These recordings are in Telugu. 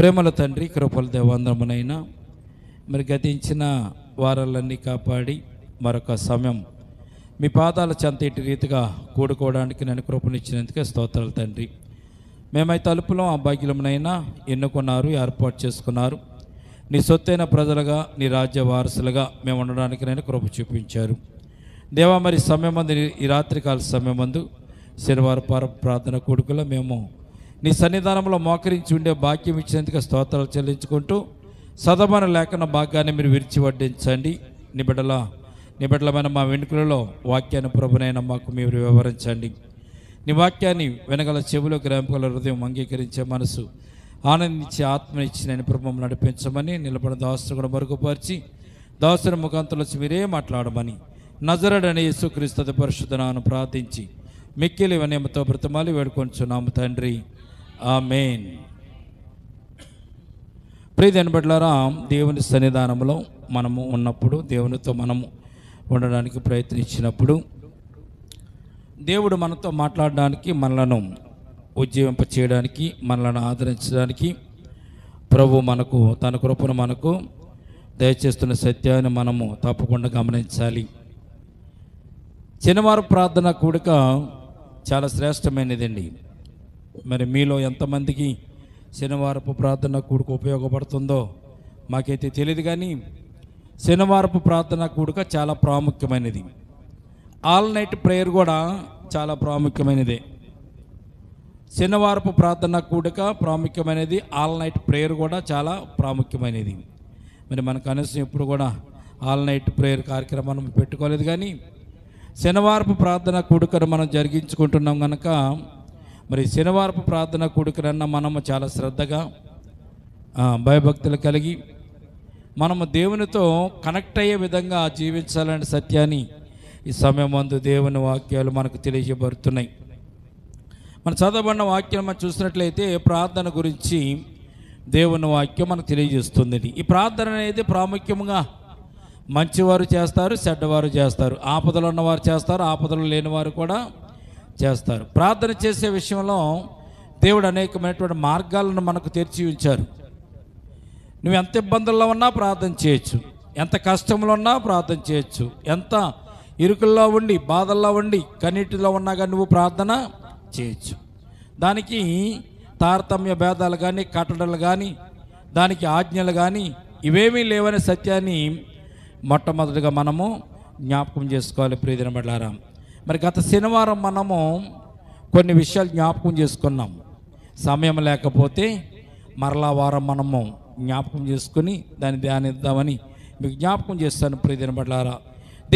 ప్రేమల తండ్రి కృపల దేవాందమునైనా మరి గతించిన వారాలన్నీ కాపాడి మరొక సమయం మీ పాదాల చెంతటి రీతిగా కూడుకోవడానికి నేను కృపనిచ్చినందుకే స్తోత్రాలు తండ్రి మేమై తలుపులో ఆ భాగ్యులమునైనా ఎన్నుకున్నారు ఏర్పాటు చేసుకున్నారు నీ సొత్తైన ప్రజలుగా నీ రాజ్య వారసులుగా మేము ఉండడానికి నేను కృప చూపించారు దేవా మరి సమయం మందు ఈ రాత్రికాల సమయం మందు శనివారం ప్రార్థన కూడుకులో మేము నీ సన్నిధానంలో మోకరించి ఉండే భాగ్యం ఇచ్చినందుకు స్తోత్రాలు చెల్లించుకుంటూ సదమన లేఖన భాగాన్ని మీరు విరిచి వడ్డించండి నిబిడల నిబిడలమైన మా వెనుకలలో వాక్యాన్ని ప్రభునైన మాకు మీరు వివరించండి నీ వాక్యాన్ని వెనగల చెవిలో గ్రామకుల హృదయం అంగీకరించే మనసు ఆనందించి ఆత్మనిచ్చి నేను ప్రభు నడిపించమని నిలబడిన దాసును కూడా మరుగుపరిచి దాసుని ముఖాంతలో మీరే మాట్లాడమని నజరడని యేసుక్రీస్తు పరిశుధనాను ప్రార్థించి మిక్కిలి వినయమతో బ్రతమాలి వేడుకొంచున్నాము తండ్రి ఆ మెయిన్ ప్రియదని దేవుని సన్నిధానంలో మనము ఉన్నప్పుడు దేవునితో మనము ఉండడానికి ప్రయత్నించినప్పుడు దేవుడు మనతో మాట్లాడడానికి మనలను ఉజ్జీవింప చేయడానికి మనలను ఆదరించడానికి ప్రభు మనకు తన కృపను మనకు దయచేస్తున్న సత్యాన్ని మనము తప్పకుండా గమనించాలి చిన్నవారు ప్రార్థన కూడిక చాలా శ్రేష్టమైనదండి మరి మీలో ఎంతమందికి శనివారపు ప్రార్థన కూడుకు ఉపయోగపడుతుందో మాకైతే తెలియదు కానీ శనివారపు ప్రార్థన కూడుక చాలా ప్రాముఖ్యమైనది ఆల్ నైట్ ప్రేయర్ కూడా చాలా ప్రాముఖ్యమైనదే శనివారపు ప్రార్థన కూడుక ప్రాముఖ్యమైనది ఆల్ నైట్ ప్రేయర్ కూడా చాలా ప్రాముఖ్యమైనది మరి మన కనీసం ఎప్పుడు కూడా ఆల్ నైట్ ప్రేయర్ కార్యక్రమాన్ని పెట్టుకోలేదు కానీ శనివారపు ప్రార్థన కూడుకను మనం జరిగించుకుంటున్నాం కనుక మరి శనివారపు ప్రార్థన కూడికరన్న మనము చాలా శ్రద్ధగా భయభక్తులు కలిగి మనము దేవునితో కనెక్ట్ అయ్యే విధంగా జీవించాలనే సత్యాన్ని ఈ సమయం అందు దేవుని వాక్యాలు మనకు తెలియజేయబడుతున్నాయి మన చదవబడిన వాక్యం మనం చూసినట్లయితే ప్రార్థన గురించి దేవుని వాక్యం మనకు తెలియజేస్తుంది ఈ ప్రార్థన అనేది ప్రాముఖ్యంగా మంచివారు చేస్తారు చెడ్డవారు చేస్తారు ఆపదలు ఉన్నవారు చేస్తారు ఆపదలు లేనివారు కూడా చేస్తారు ప్రార్థన చేసే విషయంలో దేవుడు అనేకమైనటువంటి మార్గాలను మనకు తెరిచి ఉంచారు నువ్వు ఎంత ఇబ్బందుల్లో ఉన్నా ప్రార్థన చేయొచ్చు ఎంత కష్టంలో ఉన్నా ప్రార్థన చేయొచ్చు ఎంత ఇరుకుల్లో ఉండి బాధల్లో ఉండి కన్నీటిలో ఉన్నా కానీ నువ్వు ప్రార్థన చేయొచ్చు దానికి తారతమ్య భేదాలు కానీ కట్టడలు కానీ దానికి ఆజ్ఞలు కానీ ఇవేమీ లేవనే సత్యాన్ని మొట్టమొదటిగా మనము జ్ఞాపకం చేసుకోవాలి ప్రియదిన మరి గత శనివారం మనము కొన్ని విషయాలు జ్ఞాపకం చేసుకున్నాం సమయం లేకపోతే మరలా వారం మనము జ్ఞాపకం చేసుకుని దాన్ని ధ్యానిద్దామని మీకు జ్ఞాపకం చేస్తాను ప్రియదిన బట్లారా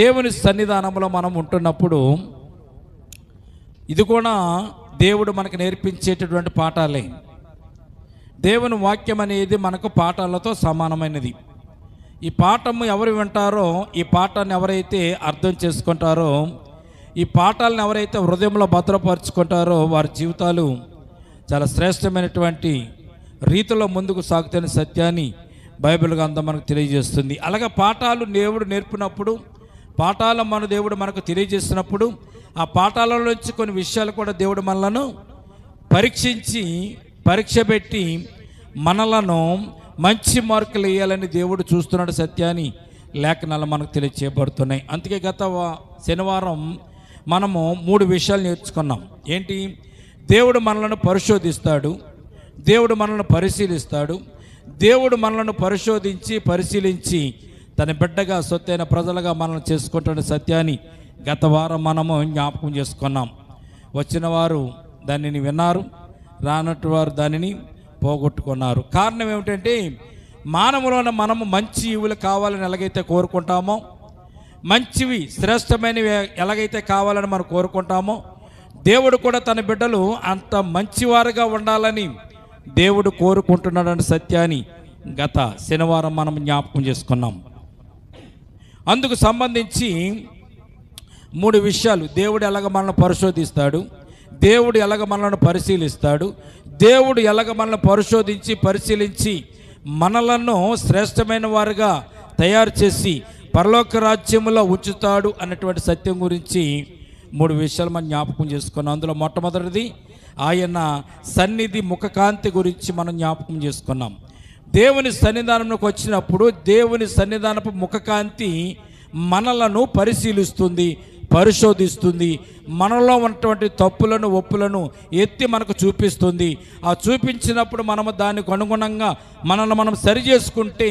దేవుని సన్నిధానంలో మనం ఉంటున్నప్పుడు ఇది కూడా దేవుడు మనకు నేర్పించేటటువంటి పాఠాలే దేవుని వాక్యం అనేది మనకు పాఠాలతో సమానమైనది ఈ పాఠము ఎవరు వింటారో ఈ పాఠాన్ని ఎవరైతే అర్థం చేసుకుంటారో ఈ పాఠాలను ఎవరైతే హృదయంలో భద్రపరుచుకుంటారో వారి జీవితాలు చాలా శ్రేష్టమైనటువంటి రీతిలో ముందుకు సాగుతున్న సత్యాన్ని బైబిల్ గ్రంథం మనకు తెలియజేస్తుంది అలాగే పాఠాలు దేవుడు నేర్పినప్పుడు పాఠాలు మన దేవుడు మనకు తెలియజేసినప్పుడు ఆ పాఠాల నుంచి కొన్ని విషయాలు కూడా దేవుడు మనలను పరీక్షించి పరీక్ష పెట్టి మనలను మంచి మార్కులు వేయాలని దేవుడు చూస్తున్నాడు సత్యాన్ని లేఖనాలు మనకు తెలియచేయబడుతున్నాయి అందుకే గత శనివారం మనము మూడు విషయాలు నేర్చుకున్నాం ఏంటి దేవుడు మనలను పరిశోధిస్తాడు దేవుడు మనల్ని పరిశీలిస్తాడు దేవుడు మనలను పరిశోధించి పరిశీలించి తన బిడ్డగా సొత్తైన ప్రజలుగా మనల్ని చేసుకుంటున్న సత్యాన్ని గత వారం మనము జ్ఞాపకం చేసుకున్నాం వచ్చిన వారు దానిని విన్నారు రానట్టు వారు దానిని పోగొట్టుకున్నారు కారణం ఏమిటంటే మానవులను మనము మంచి ఇవులు కావాలని ఎలాగైతే కోరుకుంటామో మంచివి శ్రేష్టమైనవి ఎలాగైతే కావాలని మనం కోరుకుంటామో దేవుడు కూడా తన బిడ్డలు అంత మంచివారుగా ఉండాలని దేవుడు కోరుకుంటున్నాడని సత్యాన్ని గత శనివారం మనం జ్ఞాపకం చేసుకున్నాం అందుకు సంబంధించి మూడు విషయాలు దేవుడు ఎలాగ మనల్ని పరిశోధిస్తాడు దేవుడు ఎలాగ మనల్ని పరిశీలిస్తాడు దేవుడు ఎలాగ మనల్ని పరిశోధించి పరిశీలించి మనలను శ్రేష్టమైన వారుగా తయారు చేసి పరలోక రాజ్యంలో ఉంచుతాడు అన్నటువంటి సత్యం గురించి మూడు విషయాలు మనం జ్ఞాపకం చేసుకున్నాం అందులో మొట్టమొదటిది ఆయన సన్నిధి ముఖకాంతి గురించి మనం జ్ఞాపకం చేసుకున్నాం దేవుని సన్నిధానంలోకి వచ్చినప్పుడు దేవుని సన్నిధానపు ముఖకాంతి మనలను పరిశీలిస్తుంది పరిశోధిస్తుంది మనలో ఉన్నటువంటి తప్పులను ఒప్పులను ఎత్తి మనకు చూపిస్తుంది ఆ చూపించినప్పుడు మనము దానికి అనుగుణంగా మనల్ని మనం సరి చేసుకుంటే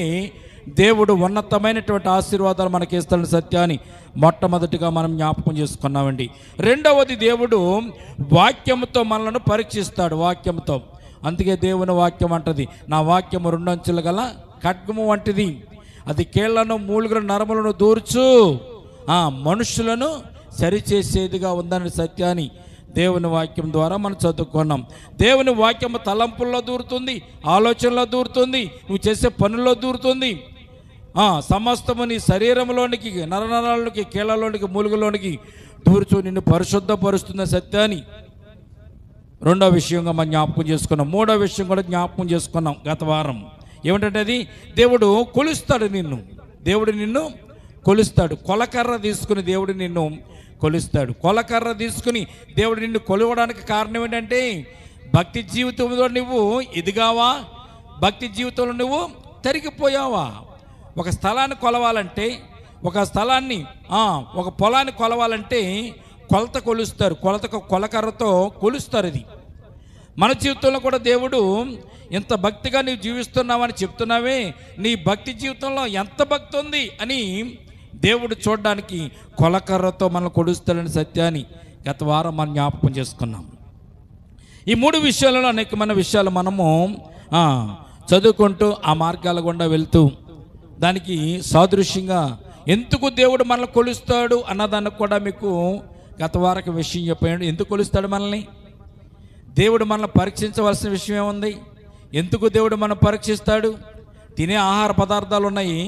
దేవుడు ఉన్నతమైనటువంటి ఆశీర్వాదాలు మనకి ఇస్తాడని సత్యాన్ని మొట్టమొదటిగా మనం జ్ఞాపకం చేసుకున్నామండి రెండవది దేవుడు వాక్యంతో మనలను పరీక్షిస్తాడు వాక్యంతో అందుకే దేవుని వాక్యం అంటది నా వాక్యము రెండంచులు గల ఖడ్గము వంటిది అది కేళ్లను మూలుగుల నరములను దూర్చు ఆ మనుషులను సరిచేసేదిగా ఉందని సత్యాన్ని దేవుని వాక్యం ద్వారా మనం చదువుకున్నాం దేవుని వాక్యం తలంపుల్లో దూరుతుంది ఆలోచనలో దూరుతుంది నువ్వు చేసే పనుల్లో దూరుతుంది సమస్తము నీ శరీరంలోనికి నరనరాలకి కీళ్ళలోనికి మూలుగులోనికి దూర్చు నిన్ను పరిశుద్ధపరుస్తున్న సత్యాన్ని రెండో విషయంగా మనం జ్ఞాపకం చేసుకున్నాం మూడో విషయం కూడా జ్ఞాపకం చేసుకున్నాం గత వారం ఏమిటంటే అది దేవుడు కొలుస్తాడు నిన్ను దేవుడు నిన్ను కొలుస్తాడు కొలకర్ర తీసుకుని దేవుడు నిన్ను కొలుస్తాడు కొలకర్ర తీసుకుని దేవుడు నిన్ను కొలవడానికి కారణం ఏంటంటే భక్తి జీవితంలో నువ్వు ఎదిగావా భక్తి జీవితంలో నువ్వు తరిగిపోయావా ఒక స్థలాన్ని కొలవాలంటే ఒక స్థలాన్ని ఒక పొలాన్ని కొలవాలంటే కొలత కొలుస్తారు కొలతకు కొలకర్రతో కొలుస్తారు అది మన జీవితంలో కూడా దేవుడు ఇంత భక్తిగా నీవు జీవిస్తున్నావని చెప్తున్నావే నీ భక్తి జీవితంలో ఎంత భక్తి ఉంది అని దేవుడు చూడడానికి కొలకర్రతో మనం కొలుస్తాడని సత్యాన్ని గత వారం మనం జ్ఞాపకం చేసుకున్నాం ఈ మూడు విషయాలలో అనేకమైన విషయాలు మనము చదువుకుంటూ ఆ మార్గాల గుండా వెళ్తూ దానికి సాదృశ్యంగా ఎందుకు దేవుడు మనల్ని కొలుస్తాడు అన్నదానికి కూడా మీకు గత వారకు విషయం చెప్పాడు ఎందుకు కొలుస్తాడు మనల్ని దేవుడు మనల్ని పరీక్షించవలసిన విషయం ఏముంది ఎందుకు దేవుడు మనం పరీక్షిస్తాడు తినే ఆహార పదార్థాలు ఉన్నాయి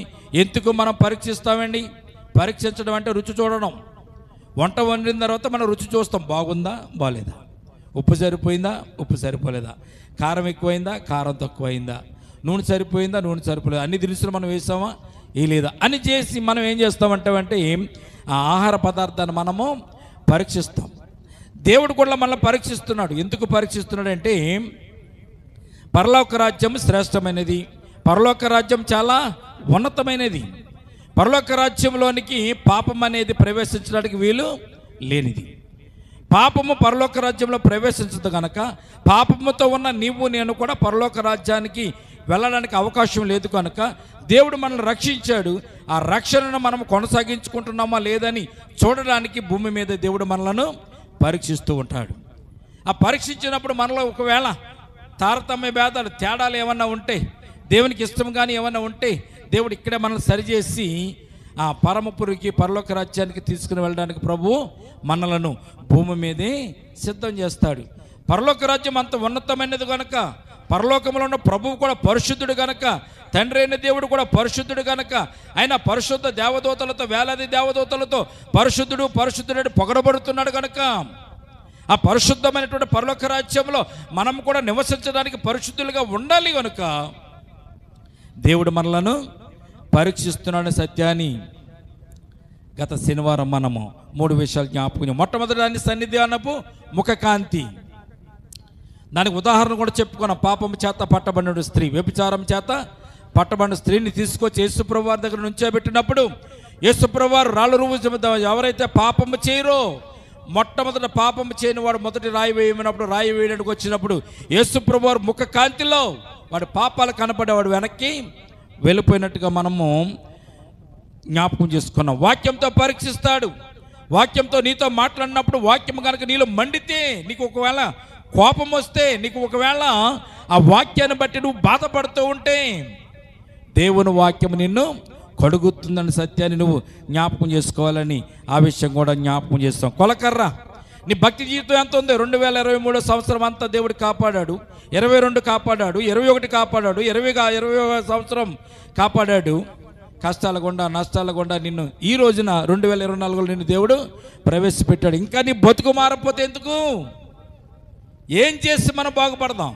ఎందుకు మనం పరీక్షిస్తామండి పరీక్షించడం అంటే రుచి చూడడం వంట వండిన తర్వాత మనం రుచి చూస్తాం బాగుందా బాగోలేదా ఉప్పు సరిపోయిందా ఉప్పు సరిపోలేదా కారం ఎక్కువైందా కారం తక్కువైందా నూనె సరిపోయిందా నూనె సరిపోలేదు అన్ని దినుసులు మనం వేసామా ఏ లేదా అని చేసి మనం ఏం చేస్తామంటే అంటే ఆ ఆహార పదార్థాన్ని మనము పరీక్షిస్తాం దేవుడు కూడా మనల్ని పరీక్షిస్తున్నాడు ఎందుకు పరీక్షిస్తున్నాడు అంటే పరలోక రాజ్యం శ్రేష్టమైనది పరలోక రాజ్యం చాలా ఉన్నతమైనది పరలోక రాజ్యంలోనికి పాపం అనేది ప్రవేశించడానికి వీలు లేనిది పాపము పరలోక రాజ్యంలో ప్రవేశించదు కనుక పాపముతో ఉన్న నీవు నేను కూడా పరలోక రాజ్యానికి వెళ్ళడానికి అవకాశం లేదు కనుక దేవుడు మనల్ని రక్షించాడు ఆ రక్షణను మనం కొనసాగించుకుంటున్నామా లేదని చూడడానికి భూమి మీద దేవుడు మనలను పరీక్షిస్తూ ఉంటాడు ఆ పరీక్షించినప్పుడు మనలో ఒకవేళ తారతమ్య భేదాలు తేడాలు ఏమన్నా ఉంటే దేవునికి ఇష్టం కానీ ఏమన్నా ఉంటే దేవుడు ఇక్కడే మనల్ని సరిచేసి ఆ పరమపురికి పరలోక రాజ్యానికి తీసుకుని వెళ్ళడానికి ప్రభు మనలను భూమి మీదే సిద్ధం చేస్తాడు పరలోక రాజ్యం అంత ఉన్నతమైనది కనుక పరలోకంలో ఉన్న ప్రభువు కూడా పరిశుద్ధుడు గనక తండ్రి అయిన దేవుడు కూడా పరిశుద్ధుడు గనక ఆయన పరిశుద్ధ దేవదూతలతో వేలాది దేవదూతలతో పరిశుద్ధుడు పరిశుద్ధుడు పొగడబడుతున్నాడు గనక ఆ పరిశుద్ధమైనటువంటి పరలోక రాజ్యంలో మనం కూడా నివసించడానికి పరిశుద్ధులుగా ఉండాలి కనుక దేవుడు మనలను పరీక్షిస్తున్నాడు సత్యాన్ని గత శనివారం మనము మూడు విషయాలు జ్ఞాపకం మొట్టమొదటి దాన్ని సన్నిధి అన్నపు ముఖకాంతి దానికి ఉదాహరణ కూడా చెప్పుకున్నాం పాపం చేత పట్టబడిన స్త్రీ వ్యభిచారం చేత పట్టబడిన స్త్రీని తీసుకొచ్చి యేసుప్రభు దగ్గర నుంచే పెట్టినప్పుడు యేసుప్రవారు రాళ్ళు రూపు ఎవరైతే పాపము చేయరో మొట్టమొదట పాపం చేయని వాడు మొదటి రాయి వేయమైనప్పుడు రాయి వేయడానికి వచ్చినప్పుడు యేసుప్రభు ముఖ కాంతిలో వాడు పాపాలు కనపడేవాడు వెనక్కి వెళ్ళిపోయినట్టుగా మనము జ్ఞాపకం చేసుకున్నాం వాక్యంతో పరీక్షిస్తాడు వాక్యంతో నీతో మాట్లాడినప్పుడు వాక్యం కనుక నీలో మండితే నీకు ఒకవేళ కోపం వస్తే నీకు ఒకవేళ ఆ వాక్యాన్ని బట్టి నువ్వు బాధపడుతూ ఉంటే దేవుని వాక్యం నిన్ను కడుగుతుందని సత్యాన్ని నువ్వు జ్ఞాపకం చేసుకోవాలని ఆ విషయం కూడా జ్ఞాపకం చేస్తాం కొలకర్ర నీ భక్తి జీవితం ఎంత ఉంది రెండు వేల ఇరవై మూడో సంవత్సరం అంతా దేవుడు కాపాడాడు ఇరవై రెండు కాపాడాడు ఇరవై ఒకటి కాపాడాడు ఇరవై ఇరవై సంవత్సరం కాపాడాడు కష్టాల గుండా నష్టాల గుండా నిన్ను ఈ రోజున రెండు వేల ఇరవై నాలుగులో నిన్ను దేవుడు ప్రవేశపెట్టాడు ఇంకా నీ బతుకు మారపోతే ఎందుకు ఏం చేసి మనం బాగుపడదాం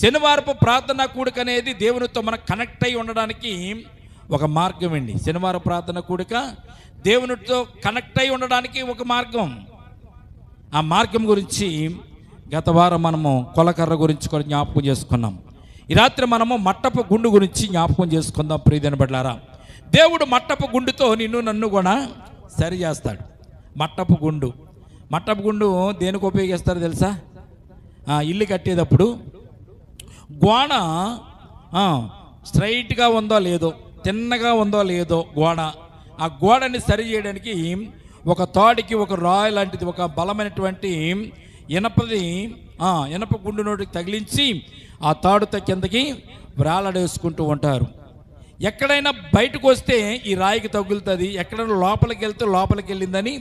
శనివారపు ప్రార్థన కూడిక అనేది దేవునితో మనం కనెక్ట్ అయి ఉండడానికి ఒక మార్గం అండి శనివారం ప్రార్థన కూడిక దేవునితో కనెక్ట్ అయి ఉండడానికి ఒక మార్గం ఆ మార్గం గురించి గత వారం మనము కొలకర్ర గురించి కూడా జ్ఞాపకం చేసుకున్నాం ఈ రాత్రి మనము మట్టపు గుండు గురించి జ్ఞాపకం చేసుకుందాం ప్రియదని బడ్లారా దేవుడు మట్టపు గుండుతో నిన్ను నన్ను కూడా సరి చేస్తాడు మట్టపు గుండు మట్టపు గుండు దేనికి ఉపయోగిస్తారు తెలుసా ఇల్లు కట్టేటప్పుడు గోడ స్ట్రైట్గా ఉందో లేదో తిన్నగా ఉందో లేదో గోడ ఆ గోడని సరి చేయడానికి ఒక తాడికి ఒక రాయి లాంటిది ఒక బలమైనటువంటి ఇనపది ఇనప గుండు నోటికి తగిలించి ఆ తాడుతో కిందకి వేలాడేసుకుంటూ ఉంటారు ఎక్కడైనా బయటకు వస్తే ఈ రాయికి తగులుతుంది ఎక్కడైనా లోపలికి వెళ్తే లోపలికి వెళ్ళిందని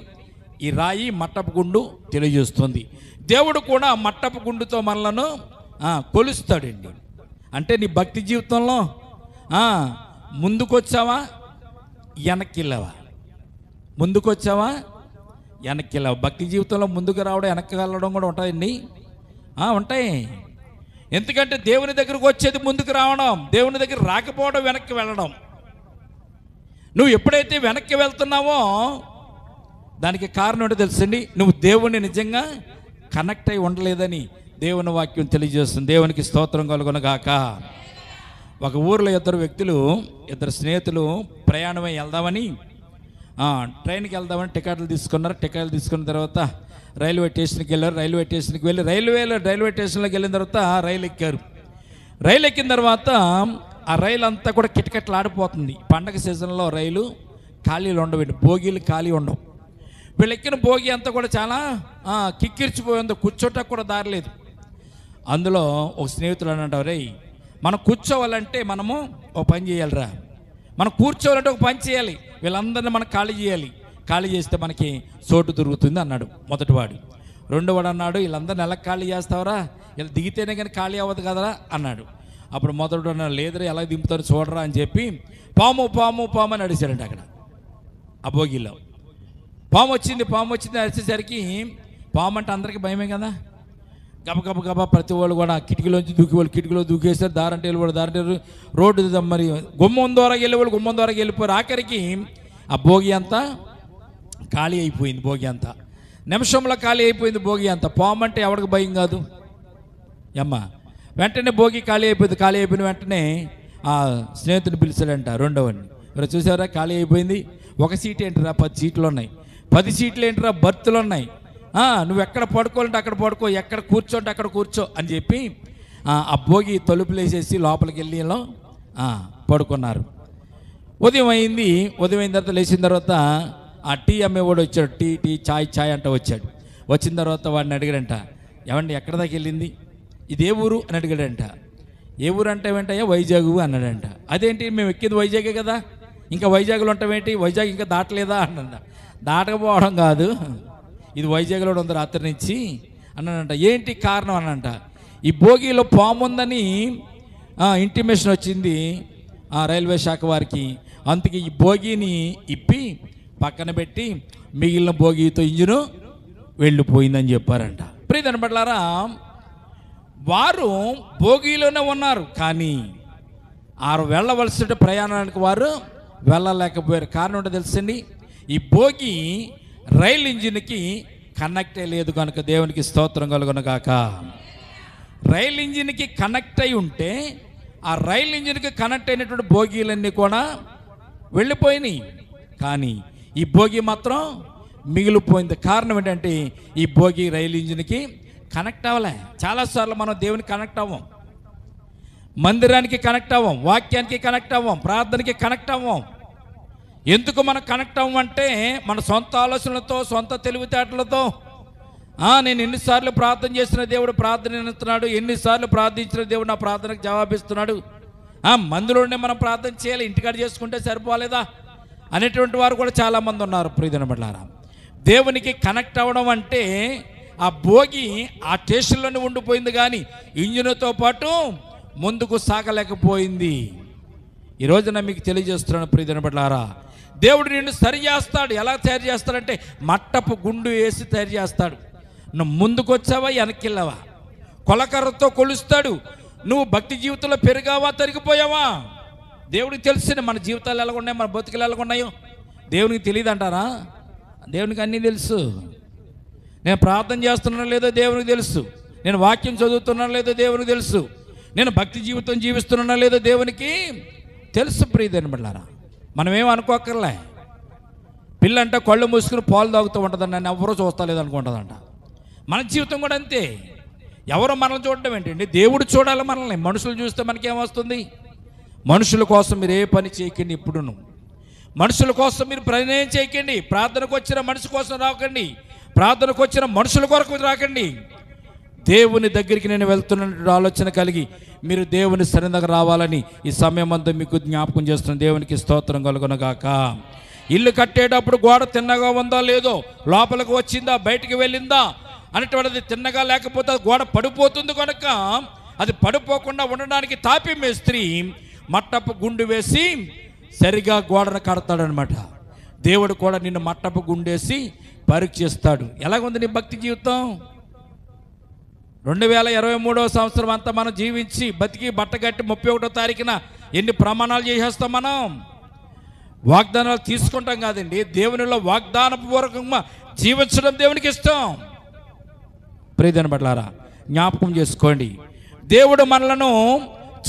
ఈ రాయి మట్టపు గుండు తెలియజేస్తుంది దేవుడు కూడా మట్టపు గుండుతో మనలను కొలుస్తాడండి అంటే నీ భక్తి జీవితంలో ముందుకొచ్చావా వెనక్కిల్లవా ముందుకు వచ్చావా వెనక్కిల్లవా భక్తి జీవితంలో ముందుకు రావడం వెనక్కి వెళ్ళడం కూడా ఉంటాయండి ఉంటాయి ఎందుకంటే దేవుని దగ్గరకు వచ్చేది ముందుకు రావడం దేవుని దగ్గర రాకపోవడం వెనక్కి వెళ్ళడం నువ్వు ఎప్పుడైతే వెనక్కి వెళ్తున్నావో దానికి కారణం ఏంటో తెలుసండి నువ్వు దేవుణ్ణి నిజంగా కనెక్ట్ అయి ఉండలేదని దేవుని వాక్యం తెలియజేస్తుంది దేవునికి స్తోత్రం కలుగునగాక ఒక ఊర్లో ఇద్దరు వ్యక్తులు ఇద్దరు స్నేహితులు ప్రయాణమై వెళ్దామని ట్రైన్కి వెళ్దామని టికెట్లు తీసుకున్నారు టికెట్లు తీసుకున్న తర్వాత రైల్వే స్టేషన్కి వెళ్ళారు రైల్వే స్టేషన్కి వెళ్ళి రైల్వేలో రైల్వే స్టేషన్లోకి వెళ్ళిన తర్వాత రైలు ఎక్కారు రైలు ఎక్కిన తర్వాత ఆ రైలు అంతా కూడా కిటకిటలు ఆడిపోతుంది పండగ సీజన్లో రైలు ఖాళీలు ఉండవు భోగీలు ఖాళీ ఉండవు వీళ్ళు ఎక్కిన భోగి అంతా కూడా చాలా కిక్కిరిచిపోయిందో కూర్చోటకు కూడా దారలేదు అందులో ఒక స్నేహితులు అని అంటావు మనం కూర్చోవాలంటే మనము ఒక పని చేయాలిరా మనం కూర్చోవాలంటే ఒక పని చేయాలి వీళ్ళందరినీ మనం ఖాళీ చేయాలి ఖాళీ చేస్తే మనకి చోటు దొరుకుతుంది అన్నాడు మొదటివాడు రెండోవాడు అన్నాడు వీళ్ళందరిని ఎలా ఖాళీ చేస్తావరా వీళ్ళు దిగితేనే కానీ ఖాళీ అవ్వదు కదరా అన్నాడు అప్పుడు మొదటి అన్నాడు లేదురా ఎలా దింపుతారు చూడరా అని చెప్పి పాము పాము పాము అని అడిచాడంట అక్కడ అబోగిలో పాము వచ్చింది పాము వచ్చింది అరిచేసరికి పాము అంటే అందరికీ భయమే కదా గబగబ గబ ప్రతి వాళ్ళు కూడా కిటికీలోంచి దూకి వాళ్ళు కిటికీలో దూకేస్తారు దారంటే వెళ్ళిపోడు దారంటే రోడ్డు మరి గుమ్మం ద్వారా వెళ్ళేవాళ్ళు గుమ్మం ద్వారా వెళ్ళిపోయారు ఆఖరికి ఆ భోగి అంతా ఖాళీ అయిపోయింది భోగి అంతా నిమిషంలో ఖాళీ అయిపోయింది భోగి అంతా పామంటే ఎవరికి భయం కాదు ఎమ్మ వెంటనే భోగి ఖాళీ అయిపోయింది ఖాళీ అయిపోయిన వెంటనే ఆ స్నేహితుని పిలిచాడంట రెండవని మరి చూసారా ఖాళీ అయిపోయింది ఒక సీట్ ఏంటరా పది సీట్లు ఉన్నాయి పది సీట్లు ఏంటరా బర్తులు ఉన్నాయి నువ్వు ఎక్కడ పడుకోవాలంటే అక్కడ పడుకో ఎక్కడ కూర్చోంటే అక్కడ కూర్చో అని చెప్పి ఆ భోగి తలుపులేసేసి లోపలికి వెళ్ళి పడుకున్నారు ఉదయం అయింది ఉదయం అయిన తర్వాత లేచిన తర్వాత ఆ టీ అమ్మేవాడు వచ్చాడు టీ టీ చాయ్ ఛాయ్ అంట వచ్చాడు వచ్చిన తర్వాత వాడిని అడిగాడంట ఏమండి ఎక్కడ దాకా వెళ్ళింది ఇదే ఊరు అని అడిగాడంట ఏ ఊరు అంటే ఏంటయ్యా వైజాగ్ అన్నాడంట అదేంటి మేము ఎక్కింది వైజాగే కదా ఇంకా వైజాగ్లో ఉంటామేంటి వైజాగ్ ఇంకా దాటలేదా అన్న దాటకపోవడం కాదు ఇది వైజాగ్లో ఉంది రాత్రి నుంచి అన్నానంట ఏంటి కారణం అన్నంట ఈ భోగిలో పాము ఉందని ఇంటిమేషన్ వచ్చింది ఆ రైల్వే శాఖ వారికి అందుకే ఈ భోగిని ఇప్పి పక్కన పెట్టి మిగిలిన భోగితో ఇంజిను వెళ్ళిపోయిందని చెప్పారంట ప్రియదని బట్లారా వారు భోగిలోనే ఉన్నారు కానీ ఆరు వెళ్ళవలసిన ప్రయాణానికి వారు వెళ్ళలేకపోయారు కారణం ఉంటే తెలుసండి ఈ భోగి రైల్ ఇంజిన్కి కనెక్టే లేదు కనుక దేవునికి స్తోత్రం కలుగును గాక రైల్ ఇంజిన్కి కనెక్ట్ అయి ఉంటే ఆ రైల్ ఇంజిన్కి కనెక్ట్ అయినటువంటి భోగీలన్నీ కూడా వెళ్ళిపోయినాయి కానీ ఈ భోగి మాత్రం మిగిలిపోయింది కారణం ఏంటంటే ఈ భోగి రైలు ఇంజిన్కి కనెక్ట్ అవ్వలే చాలాసార్లు మనం దేవుని కనెక్ట్ అవ్వం మందిరానికి కనెక్ట్ అవ్వం వాక్యానికి కనెక్ట్ అవ్వం ప్రార్థనకి కనెక్ట్ అవ్వం ఎందుకు మనం కనెక్ట్ అవ్వమంటే మన సొంత ఆలోచనలతో సొంత తెలివితేటలతో నేను ఎన్నిసార్లు ప్రార్థన చేసిన దేవుడు ప్రార్థన ఎన్నుతున్నాడు ఎన్నిసార్లు ప్రార్థించిన దేవుడు నా ప్రార్థనకు జవాబిస్తున్నాడు మందులోనే మనం ప్రార్థన చేయాలి ఇంటికాడ చేసుకుంటే సరిపోలేదా అనేటువంటి వారు కూడా చాలామంది ఉన్నారు ప్రియదిన దేవునికి కనెక్ట్ అవ్వడం అంటే ఆ భోగి ఆ స్టేషన్లోనే ఉండిపోయింది కానీ ఇంజిన్తో పాటు ముందుకు సాగలేకపోయింది ఈరోజున మీకు తెలియజేస్తున్నాను ప్రియదిన దేవుడు నిన్ను సరి చేస్తాడు ఎలా తయారు చేస్తాడంటే మట్టపు గుండు వేసి తయారు చేస్తాడు నువ్వు ముందుకొచ్చావా వెనక్కిళ్ళావా కొలకర్రతో కొలుస్తాడు నువ్వు భక్తి జీవితంలో పెరిగావా తరిగిపోయావా దేవుడికి తెలిసిన మన జీవితాలు ఎలాగున్నాయి మన బతుకులు ఎలాగున్నాయో దేవునికి తెలియదు అంటారా దేవునికి అన్నీ తెలుసు నేను ప్రార్థన చేస్తున్నా లేదో దేవునికి తెలుసు నేను వాక్యం చదువుతున్నా లేదో దేవునికి తెలుసు నేను భక్తి జీవితం జీవిస్తున్నానో లేదో దేవునికి తెలుసు ప్రియదని మళ్ళారా మనమేం అనుకోకర్లే పిల్లంటే కళ్ళు మూసుకుని పాలు తాగుతూ ఉంటుందని నన్ను ఎవరో చూస్తలేదు అనుకుంటుందంట మన జీవితం కూడా అంతే ఎవరు మనల్ని చూడడం ఏంటండి దేవుడు చూడాలి మనల్ని మనుషులు చూస్తే మనకేమొస్తుంది మనుషుల కోసం మీరు ఏ పని చేయకండి ఇప్పుడును మనుషుల కోసం మీరు ప్రయాణం చేయకండి ప్రార్థనకు వచ్చిన మనిషి కోసం రాకండి ప్రార్థనకు వచ్చిన మనుషుల కొరకు రాకండి దేవుని దగ్గరికి నేను వెళ్తున్నటువంటి ఆలోచన కలిగి మీరు దేవుని సన్నిధకు రావాలని ఈ సమయం అంతా మీకు జ్ఞాపకం చేస్తున్న దేవునికి స్తోత్రం కలుగునగాక ఇల్లు కట్టేటప్పుడు గోడ తిన్నగా ఉందా లేదో లోపలికి వచ్చిందా బయటికి వెళ్ళిందా అనేటువంటిది తిన్నగా లేకపోతే గోడ పడిపోతుంది కనుక అది పడిపోకుండా ఉండడానికి తాపి మేస్త్రి మట్టపు గుండు వేసి సరిగా గోడను కడతాడనమాట దేవుడు కూడా నిన్ను మట్టపు గుండేసి పరీక్షిస్తాడు ఎలాగుంది నీ భక్తి జీవితం రెండు వేల ఇరవై మూడవ సంవత్సరం అంతా మనం జీవించి బతికి బట్టగట్టి ముప్పై ఒకటో తారీఖున ఎన్ని ప్రమాణాలు చేసేస్తాం మనం వాగ్దానాలు తీసుకుంటాం కాదండి దేవునిలో వాగ్దాన పూర్వకంగా జీవించడం దేవునికి ఇష్టం ప్రేదన పట్లారా జ్ఞాపకం చేసుకోండి దేవుడు మనలను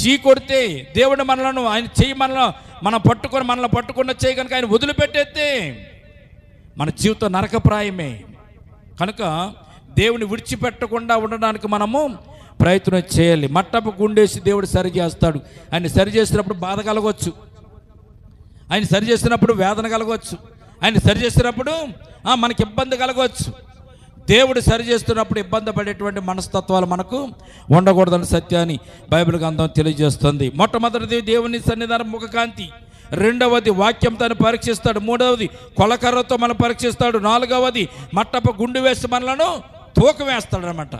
చీకొడితే దేవుడు మనలను ఆయన చేయి మనలో మనం పట్టుకొని మనల్ని పట్టుకున్న చేయి కనుక ఆయన వదిలిపెట్టేస్తే మన జీవితం నరకప్రాయమే కనుక దేవుని విడిచిపెట్టకుండా ఉండడానికి మనము ప్రయత్నం చేయాలి మట్టపు గుండేసి దేవుడు సరి చేస్తాడు ఆయన సరి చేసినప్పుడు బాధ కలగవచ్చు ఆయన సరి చేసినప్పుడు వేదన కలగవచ్చు ఆయన సరి చేసినప్పుడు మనకి ఇబ్బంది కలగవచ్చు దేవుడు సరి చేస్తున్నప్పుడు ఇబ్బంది పడేటువంటి మనస్తత్వాలు మనకు ఉండకూడదని సత్యాన్ని బైబిల్ గ్రంథం తెలియజేస్తుంది మొట్టమొదటిది దేవుని సన్నిధానం ముఖకాంతి రెండవది వాక్యంతో పరీక్షిస్తాడు మూడవది కొలకర్రతో మనం పరీక్షిస్తాడు నాలుగవది మట్టపు గుండు వేసి మనలను తూకం వేస్తాడనమాట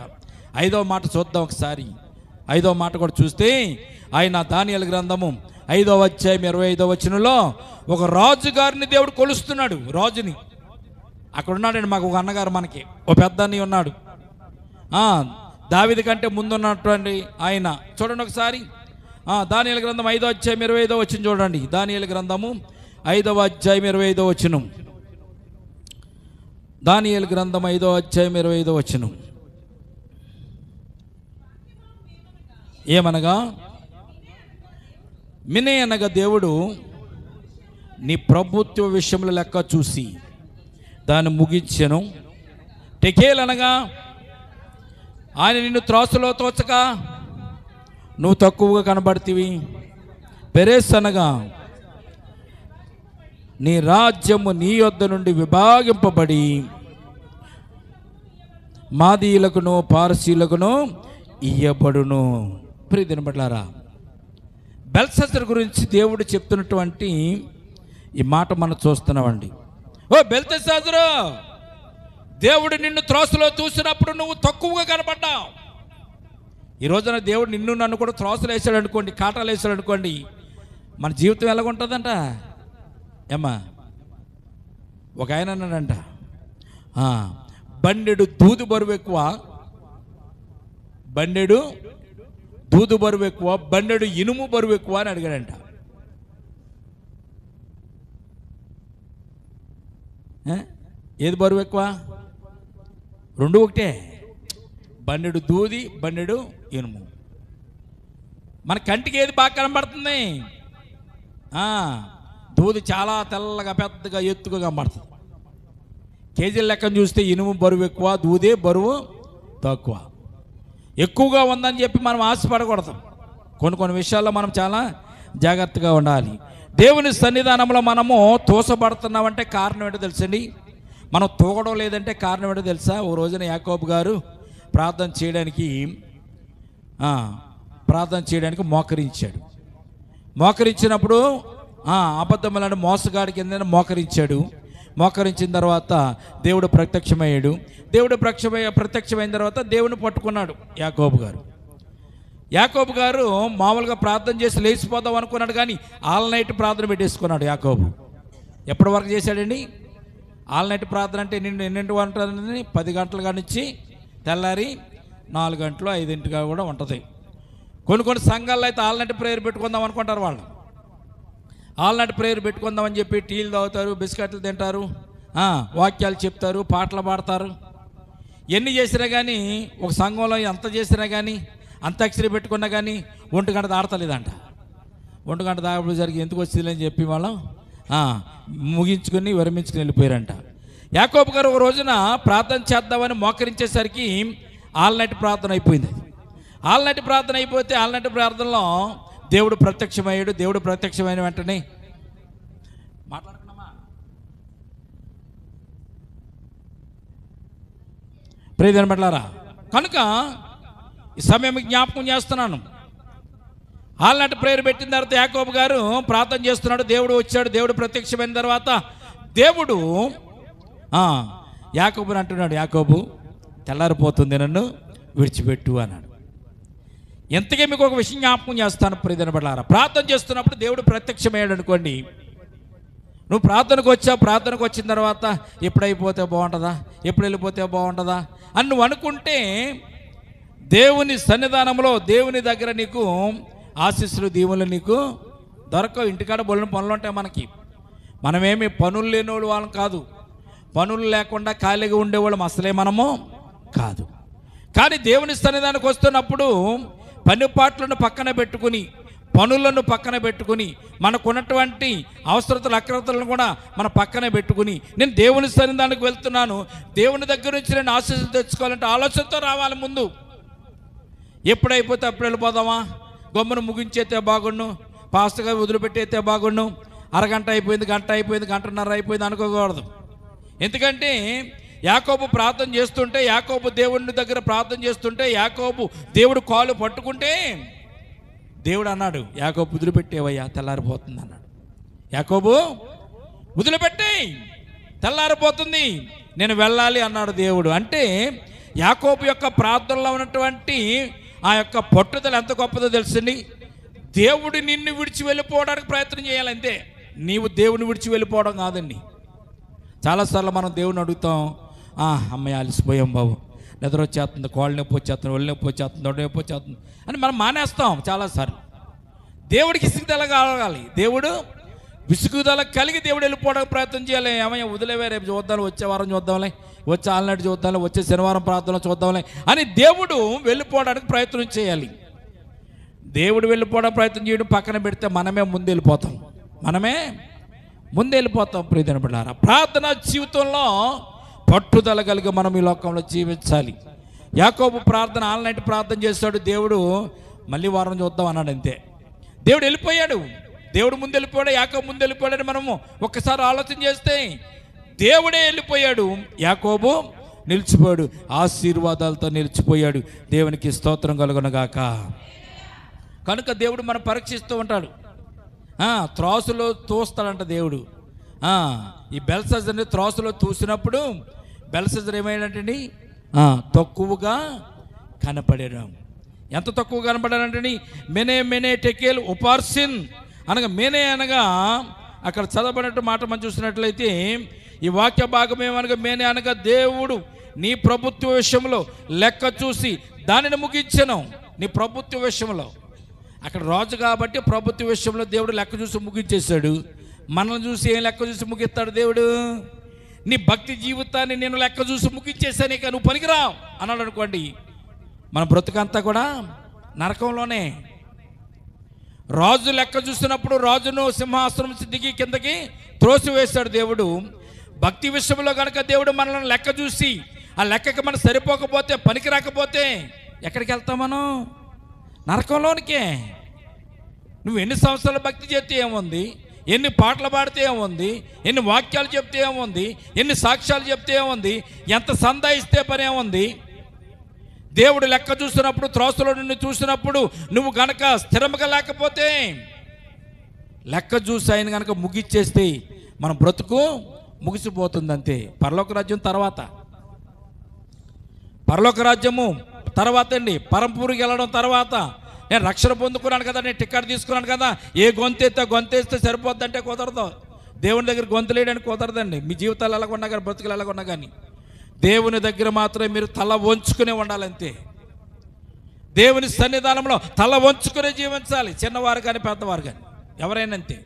ఐదో మాట చూద్దాం ఒకసారి ఐదో మాట కూడా చూస్తే ఆయన దానియల గ్రంథము ఐదో అధ్యాయం ఇరవై ఐదో వచనంలో ఒక రాజు గారిని దేవుడు కొలుస్తున్నాడు రాజుని అక్కడ ఉన్నాడండి మాకు ఒక అన్నగారు మనకి ఒక పెద్ద అన్నయ్య ఉన్నాడు దావిది కంటే ముందున్నటువంటి ఆయన చూడండి ఒకసారి దానియల గ్రంథం ఐదో అధ్యాయం ఇరవై ఐదో వచ్చిన చూడండి దానియల గ్రంథము ఐదవ అధ్యాయం ఇరవై ఐదో వచ్చినం దానియలు గ్రంథం ఐదో అధ్యాయం ఇరవై ఐదో వచ్చిన ఏమనగా మినే అనగా దేవుడు నీ ప్రభుత్వ విషయంలో లెక్క చూసి దాన్ని ముగించను టెకేల్ అనగా ఆయన నిన్ను త్రాసులో తోచక నువ్వు తక్కువగా కనబడతీవి పెరేస్ అనగా నీ రాజ్యము నీ యొద్ద నుండి విభాగింపబడి మాదీయులకును పారసీలకును ఇయ్యబడును ప్రియదిన బట్లారా బెల్సెసర్ గురించి దేవుడు చెప్తున్నటువంటి ఈ మాట మనం చూస్తున్నామండి ఓ బెల్తసాజరు దేవుడు నిన్ను త్రాసులో చూసినప్పుడు నువ్వు తక్కువగా కనపడ్డావు ఈ రోజున దేవుడు నిన్ను నన్ను కూడా త్రోసలు వేసాడు అనుకోండి కాటాలు వేసాడు అనుకోండి మన జీవితం ఎలాగుంటుందంట ఏమ్మా ఒక ఆయన అన్నాడంట బండెడు దూదు బరువు ఎక్కువ బండెడు దూదు బరువు ఎక్కువ బండెడు ఇనుము బరువు ఎక్కువ అని అడిగాడంట ఏది బరువు ఎక్కువ రెండు ఒకటే బండెడు దూది బండెడు ఇనుము మన కంటికి ఏది బాగా కనబడుతుంది దూది చాలా తెల్లగా పెద్దగా ఎత్తుగా కనబడుతుంది కేజీల లెక్కను చూస్తే ఇనుము బరువు ఎక్కువ దూదే బరువు తక్కువ ఎక్కువగా ఉందని చెప్పి మనం ఆశపడకూడదు కొన్ని కొన్ని విషయాల్లో మనం చాలా జాగ్రత్తగా ఉండాలి దేవుని సన్నిధానంలో మనము తోసబడుతున్నామంటే కారణం ఏంటో తెలుసండి మనం తూగడం లేదంటే కారణం ఏంటో తెలుసా ఓ రోజున యాకోబు గారు ప్రార్థన చేయడానికి ప్రార్థన చేయడానికి మోకరించాడు మోకరించినప్పుడు అబద్ధములను మోసగాడికి కింద మోకరించాడు మోకరించిన తర్వాత దేవుడు ప్రత్యక్షమయ్యాడు దేవుడు ప్రత్యక్షమయ్య ప్రత్యక్షమైన తర్వాత దేవుని పట్టుకున్నాడు యాకోబు గారు యాకోబు గారు మామూలుగా ప్రార్థన చేసి లేచిపోదాం అనుకున్నాడు కానీ ఆల్ నైట్ ప్రార్థన పెట్టేసుకున్నాడు యాకోబు ఎప్పటి వరకు చేశాడండి ఆల్ నైట్ ప్రార్థన అంటే నిన్ను ఎన్నింటి ఉంటుంది పది గంటలు కానిచ్చి తెల్లారి నాలుగు గంటలు ఐదింటిగా కూడా ఉంటుంది కొన్ని కొన్ని సంఘాల్లో అయితే ఆల్ నైట్ ప్రేయర్ పెట్టుకుందాం అనుకుంటారు వాళ్ళు ఆల్నాటి ప్రేయర్ పెట్టుకుందామని చెప్పి టీలు తాగుతారు బిస్కెట్లు తింటారు వాక్యాలు చెప్తారు పాటలు పాడతారు ఎన్ని చేసినా కానీ ఒక సంఘంలో ఎంత చేసినా కానీ అంత్యాక్షరి పెట్టుకున్నా కానీ గంట దాడతలేదంట గంట దాగబడి జరిగి ఎందుకు అని చెప్పి వాళ్ళం ముగించుకుని విరమించుకుని వెళ్ళిపోయారంట యాకోబు గారు ఒక రోజున ప్రార్థన చేద్దామని మోకరించేసరికి నైట్ ప్రార్థన అయిపోయింది నైట్ ప్రార్థన అయిపోతే నైట్ ప్రార్థనలో దేవుడు ప్రత్యక్షమయ్యాడు దేవుడు ప్రత్యక్షమైన వెంటనే మాట్లాడుకున్నామా ప్రియదని పెట్టారా కనుక ఈ సమయం జ్ఞాపకం చేస్తున్నాను ఆల్నాటి ప్రేయర్ పెట్టిన తర్వాత యాకోబు గారు ప్రార్థన చేస్తున్నాడు దేవుడు వచ్చాడు దేవుడు ప్రత్యక్షమైన తర్వాత దేవుడు యాకోబుని అంటున్నాడు యాకోబు తెల్లారిపోతుంది నన్ను విడిచిపెట్టు అన్నాడు ఎంతగా మీకు ఒక విషయం జ్ఞాపకం చేస్తాను ప్రియదనబడారా ప్రార్థన చేస్తున్నప్పుడు దేవుడు ప్రత్యక్షమయ్యాడు అనుకోండి నువ్వు ప్రార్థనకు వచ్చావు ప్రార్థనకు వచ్చిన తర్వాత ఎప్పుడైపోతే బాగుంటుందా ఎప్పుడు వెళ్ళిపోతే బాగుంటుందా అని నువ్వు అనుకుంటే దేవుని సన్నిధానంలో దేవుని దగ్గర నీకు ఆశీస్సులు దీవులు నీకు దొరకవు ఇంటికాడ బొల్లిన పనులు ఉంటాయి మనకి మనమేమి పనులు లేని వాళ్ళు వాళ్ళం కాదు పనులు లేకుండా ఖాళీగా ఉండేవాళ్ళం అసలే మనము కాదు కానీ దేవుని సన్నిధానికి వస్తున్నప్పుడు పనిపాట్లను పక్కన పెట్టుకుని పనులను పక్కన పెట్టుకుని మనకున్నటువంటి అవసరతలు అక్రతలను కూడా మన పక్కన పెట్టుకుని నేను దేవుని సన్నిధానికి వెళ్తున్నాను దేవుని దగ్గర నుంచి నేను ఆశీస్సు తెచ్చుకోవాలంటే ఆలోచనతో రావాలి ముందు ఎప్పుడైపోతే అప్పుడు వెళ్ళిపోదామా గమ్మును ముగించేతే బాగుండు పాస్తగా వదిలిపెట్టేతే బాగుండు అరగంట అయిపోయింది గంట అయిపోయింది గంటన్నర అయిపోయింది అనుకోకూడదు ఎందుకంటే యాకోబు ప్రార్థన చేస్తుంటే యాకోబు దేవుని దగ్గర ప్రార్థన చేస్తుంటే యాకోబు దేవుడు కాలు పట్టుకుంటే దేవుడు అన్నాడు యాకోబు వదిలిపెట్టేవయ్యా తెల్లారిపోతుంది అన్నాడు యాకోబు వదిలిపెట్టే తెల్లారిపోతుంది నేను వెళ్ళాలి అన్నాడు దేవుడు అంటే యాకోబు యొక్క ప్రార్థనలో ఉన్నటువంటి ఆ యొక్క పట్టుదల ఎంత గొప్పదో తెలుసండి దేవుడు నిన్ను విడిచి వెళ్ళిపోవడానికి ప్రయత్నం చేయాలంతే నీవు దేవుని విడిచి వెళ్ళిపోవడం కాదండి చాలాసార్లు మనం దేవుని అడుగుతాం అమ్మాయి అలసిపోయాం బాబు నిద్ర వచ్చేస్తుంది కోళ్ళ నొప్పి వచ్చేస్తుంది ఒళ్ళు నొప్పి వచ్చేస్తుంది దొడ్డ నొప్పి వచ్చేస్తుంది అని మనం మానేస్తాం చాలాసార్లు దేవుడికి విసుగుదల కలగాలి దేవుడు విసుగుదల కలిగి దేవుడు వెళ్ళిపోవడానికి ప్రయత్నం చేయాలి ఏమయ్యా వదిలేవే రేపు చూద్దాం వచ్చే వారం చూద్దాంలే వచ్చే ఆలనాడు చూద్దాంలే వచ్చే శనివారం ప్రార్థన చూద్దాంలే అని దేవుడు వెళ్ళిపోవడానికి ప్రయత్నం చేయాలి దేవుడు వెళ్ళిపోవడానికి ప్రయత్నం చేయడం పక్కన పెడితే మనమే ముందు వెళ్ళిపోతాం మనమే ముందు వెళ్ళిపోతాం ప్రియతన ప్రార్థన జీవితంలో పట్టుదల కలిగి మనం ఈ లోకంలో జీవించాలి యాకోబు ప్రార్థన నైట్ ప్రార్థన చేస్తాడు దేవుడు మళ్ళీ వారం చూద్దాం అన్నాడు అంతే దేవుడు వెళ్ళిపోయాడు దేవుడు ముందు వెళ్ళిపోయాడు యాకోబు ముందు వెళ్ళిపోయాడని మనము ఒక్కసారి ఆలోచన చేస్తే దేవుడే వెళ్ళిపోయాడు యాకోబు నిలిచిపోయాడు ఆశీర్వాదాలతో నిలిచిపోయాడు దేవునికి స్తోత్రం కలుగునగాక కనుక దేవుడు మనం పరీక్షిస్తూ ఉంటాడు త్రాసులో తోస్తాడంట దేవుడు ఈ బెల్సజర్ని త్రాసులో చూసినప్పుడు బెల్సజర్ ఏమైనాటండి తక్కువగా కనపడడం ఎంత తక్కువ కనపడారంటే మెనే మెనే టెకేల్ ఉపార్సిన్ అనగా మెనే అనగా అక్కడ చదవబడినట్టు మాట మనం చూసినట్లయితే ఈ వాక్య భాగం ఏమనగా మేనే అనగా దేవుడు నీ ప్రభుత్వ విషయంలో లెక్క చూసి దానిని ముగించను నీ ప్రభుత్వ విషయంలో అక్కడ రాజు కాబట్టి ప్రభుత్వ విషయంలో దేవుడు లెక్క చూసి ముగించేశాడు మనల్ని చూసి ఏం లెక్క చూసి ముగిస్తాడు దేవుడు నీ భక్తి జీవితాన్ని నేను లెక్క చూసి ముగించేసాను నీకు నువ్వు పనికిరావు అన్నాడు అనుకోండి మన బ్రతుకంతా కూడా నరకంలోనే రాజు లెక్క చూసినప్పుడు రాజును సింహాసనం దిగి కిందకి త్రోసివేశాడు దేవుడు భక్తి విషయంలో కనుక దేవుడు మనల్ని లెక్క చూసి ఆ లెక్కకి మనం సరిపోకపోతే పనికి రాకపోతే ఎక్కడికి వెళ్తాం మనం నరకంలోనికే నువ్వు ఎన్ని సంవత్సరాలు భక్తి చేస్తే ఏముంది ఎన్ని పాటలు పాడితే ఏముంది ఎన్ని వాక్యాలు చెప్తే ఏముంది ఎన్ని సాక్ష్యాలు చెప్తే ఏముంది ఎంత సందాయిస్తే పని ఏముంది దేవుడు లెక్క చూసినప్పుడు త్రోసలో నిన్ను చూసినప్పుడు నువ్వు గనక స్థిరముగా లేకపోతే లెక్క చూసి ఆయన కనుక ముగిచ్చేస్తే మన బ్రతుకు ముగిసిపోతుంది అంతే పరలోక రాజ్యం తర్వాత పరలోక రాజ్యము తర్వాత అండి పరంపూరికి వెళ్ళడం తర్వాత నేను రక్షణ పొందుకున్నాను కదా నేను టిక్కెట్ తీసుకున్నాను కదా ఏ గొంతెత్తే గొంతేస్తే సరిపోద్దంటే కుదరదు దేవుని దగ్గర గొంతులేయడానికి కుదరదండి మీ జీవితాలు ఎలాగొన్నా కానీ బ్రతుకులు ఉన్నా కానీ దేవుని దగ్గర మాత్రమే మీరు తల వంచుకునే ఉండాలంతే దేవుని సన్నిధానంలో తల వంచుకునే జీవించాలి చిన్నవారు కానీ పెద్దవారు కానీ ఎవరైనా అంతే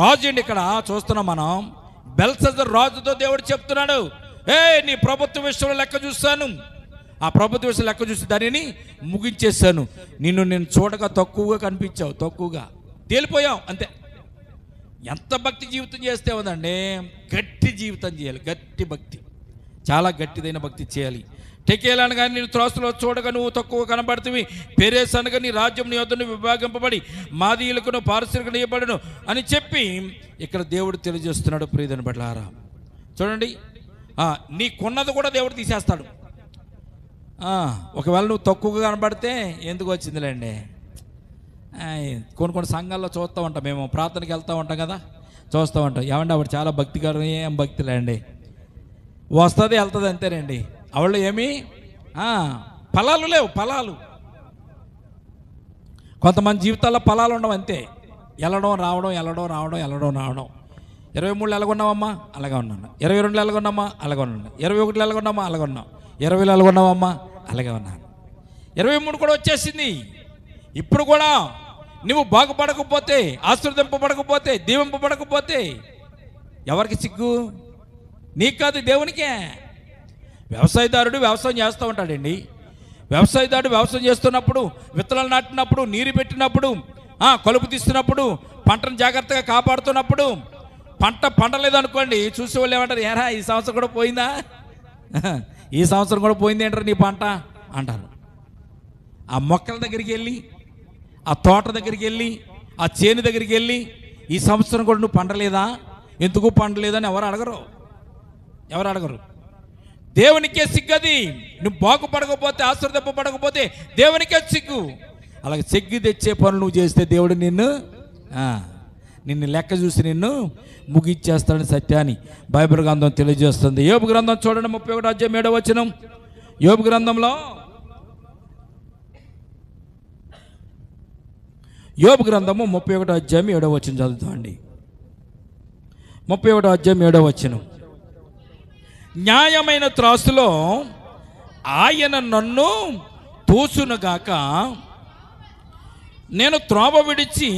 రాజు అండి ఇక్కడ చూస్తున్నాం మనం బెల్సజర్ రాజుతో దేవుడు చెప్తున్నాడు ఏ నీ ప్రభుత్వ విషయంలో లెక్క చూస్తాను ఆ ప్రభుత్వ లెక్క చూసి దానిని ముగించేశాను నిన్ను నేను చూడక తక్కువగా కనిపించావు తక్కువగా తేలిపోయావు అంతే ఎంత భక్తి జీవితం చేస్తే ఉందండి గట్టి జీవితం చేయాలి గట్టి భక్తి చాలా గట్టిదైన భక్తి చేయాలి టెకేలాను కానీ నేను త్రోసలో చూడగా నువ్వు తక్కువ కనబడుతుంది పెరేస్ అనగా నీ రాజ్యం నీ వద్దను విభాగింపబడి మాదీయులకును పారిశ్రమికను ఇవ్వబడను అని చెప్పి ఇక్కడ దేవుడు తెలియజేస్తున్నాడు ప్రియదని బట్లారా చూడండి నీకున్నది కూడా దేవుడు తీసేస్తాడు ఒకవేళ నువ్వు తక్కువగా కనబడితే ఎందుకు వచ్చిందిలేండి కొన్ని కొన్ని సంఘాల్లో చూస్తూ ఉంటాం మేము ప్రార్థనకి వెళ్తూ ఉంటాం కదా చూస్తూ ఉంటాం ఏమండి ఆవిడ చాలా భక్తికరం ఏం భక్తిలేండి వస్తుంది వెళ్తుంది అంతేనండి అవళ్ళు ఏమి ఫలాలు లేవు ఫలాలు కొంతమంది జీవితాల్లో ఫలాలు ఉండవు అంతే వెళ్ళడం రావడం వెళ్ళడం రావడం వెళ్ళడం రావడం ఇరవై మూడు ఎలాగొన్నావమ్మా అలాగే ఉన్నాను ఇరవై రెండు ఎలాగొన్నామా అలాగే ఉన్నాను ఇరవై ఒకటి ఎలాగొన్నామా అలాగే ఉన్నాం ఇరవైలో ఎలాగొన్నావమ్మా అలాగే ఉన్నాను ఇరవై మూడు కూడా వచ్చేసింది ఇప్పుడు కూడా నువ్వు బాగుపడకపోతే ఆశ్రదింపబడకపోతే దీవింపబడకపోతే ఎవరికి సిగ్గు నీకు కాదు దేవునికే వ్యవసాయదారుడు వ్యవసాయం చేస్తూ ఉంటాడండి వ్యవసాయదారుడు వ్యవసాయం చేస్తున్నప్పుడు విత్తనాలు నాటినప్పుడు నీరు పెట్టినప్పుడు కలుపు తీస్తున్నప్పుడు పంటను జాగ్రత్తగా కాపాడుతున్నప్పుడు పంట పండలేదనుకోండి చూసేవాళ్ళు ఏమంటారు ఏరా ఈ సంవత్సరం కూడా పోయిందా ఈ సంవత్సరం కూడా పోయింది ఏంటారు నీ పంట అంటారు ఆ మొక్కల దగ్గరికి వెళ్ళి ఆ తోట దగ్గరికి వెళ్ళి ఆ చేను దగ్గరికి వెళ్ళి ఈ సంవత్సరం కూడా నువ్వు పండలేదా ఎందుకు పండలేదని ఎవరు అడగరు ఎవరు అడగరు దేవునికే సిగ్గది నువ్వు బాగుపడకపోతే పడకపోతే దేవునికే సిగ్గు అలాగే సిగ్గు తెచ్చే పనులు నువ్వు చేస్తే దేవుడు నిన్ను నిన్ను లెక్క చూసి నిన్ను ముగిచ్చేస్తాడని సత్యాన్ని బైబిల్ గ్రంథం తెలియజేస్తుంది యోపు గ్రంథం చూడండి ముప్పై ఒకటి అధ్యాయం ఏడవ వచ్చిన యోపు గ్రంథంలో యోపు గ్రంథము ముప్పై ఒకటి అధ్యాయం ఏడవ వచనం చదువుతామండి ముప్పై ఒకటి అధ్యాయం ఏడవ వచ్చిన న్యాయమైన త్రాసులో ఆయన నన్ను తోసునుగాక నేను త్రోవ విడిచి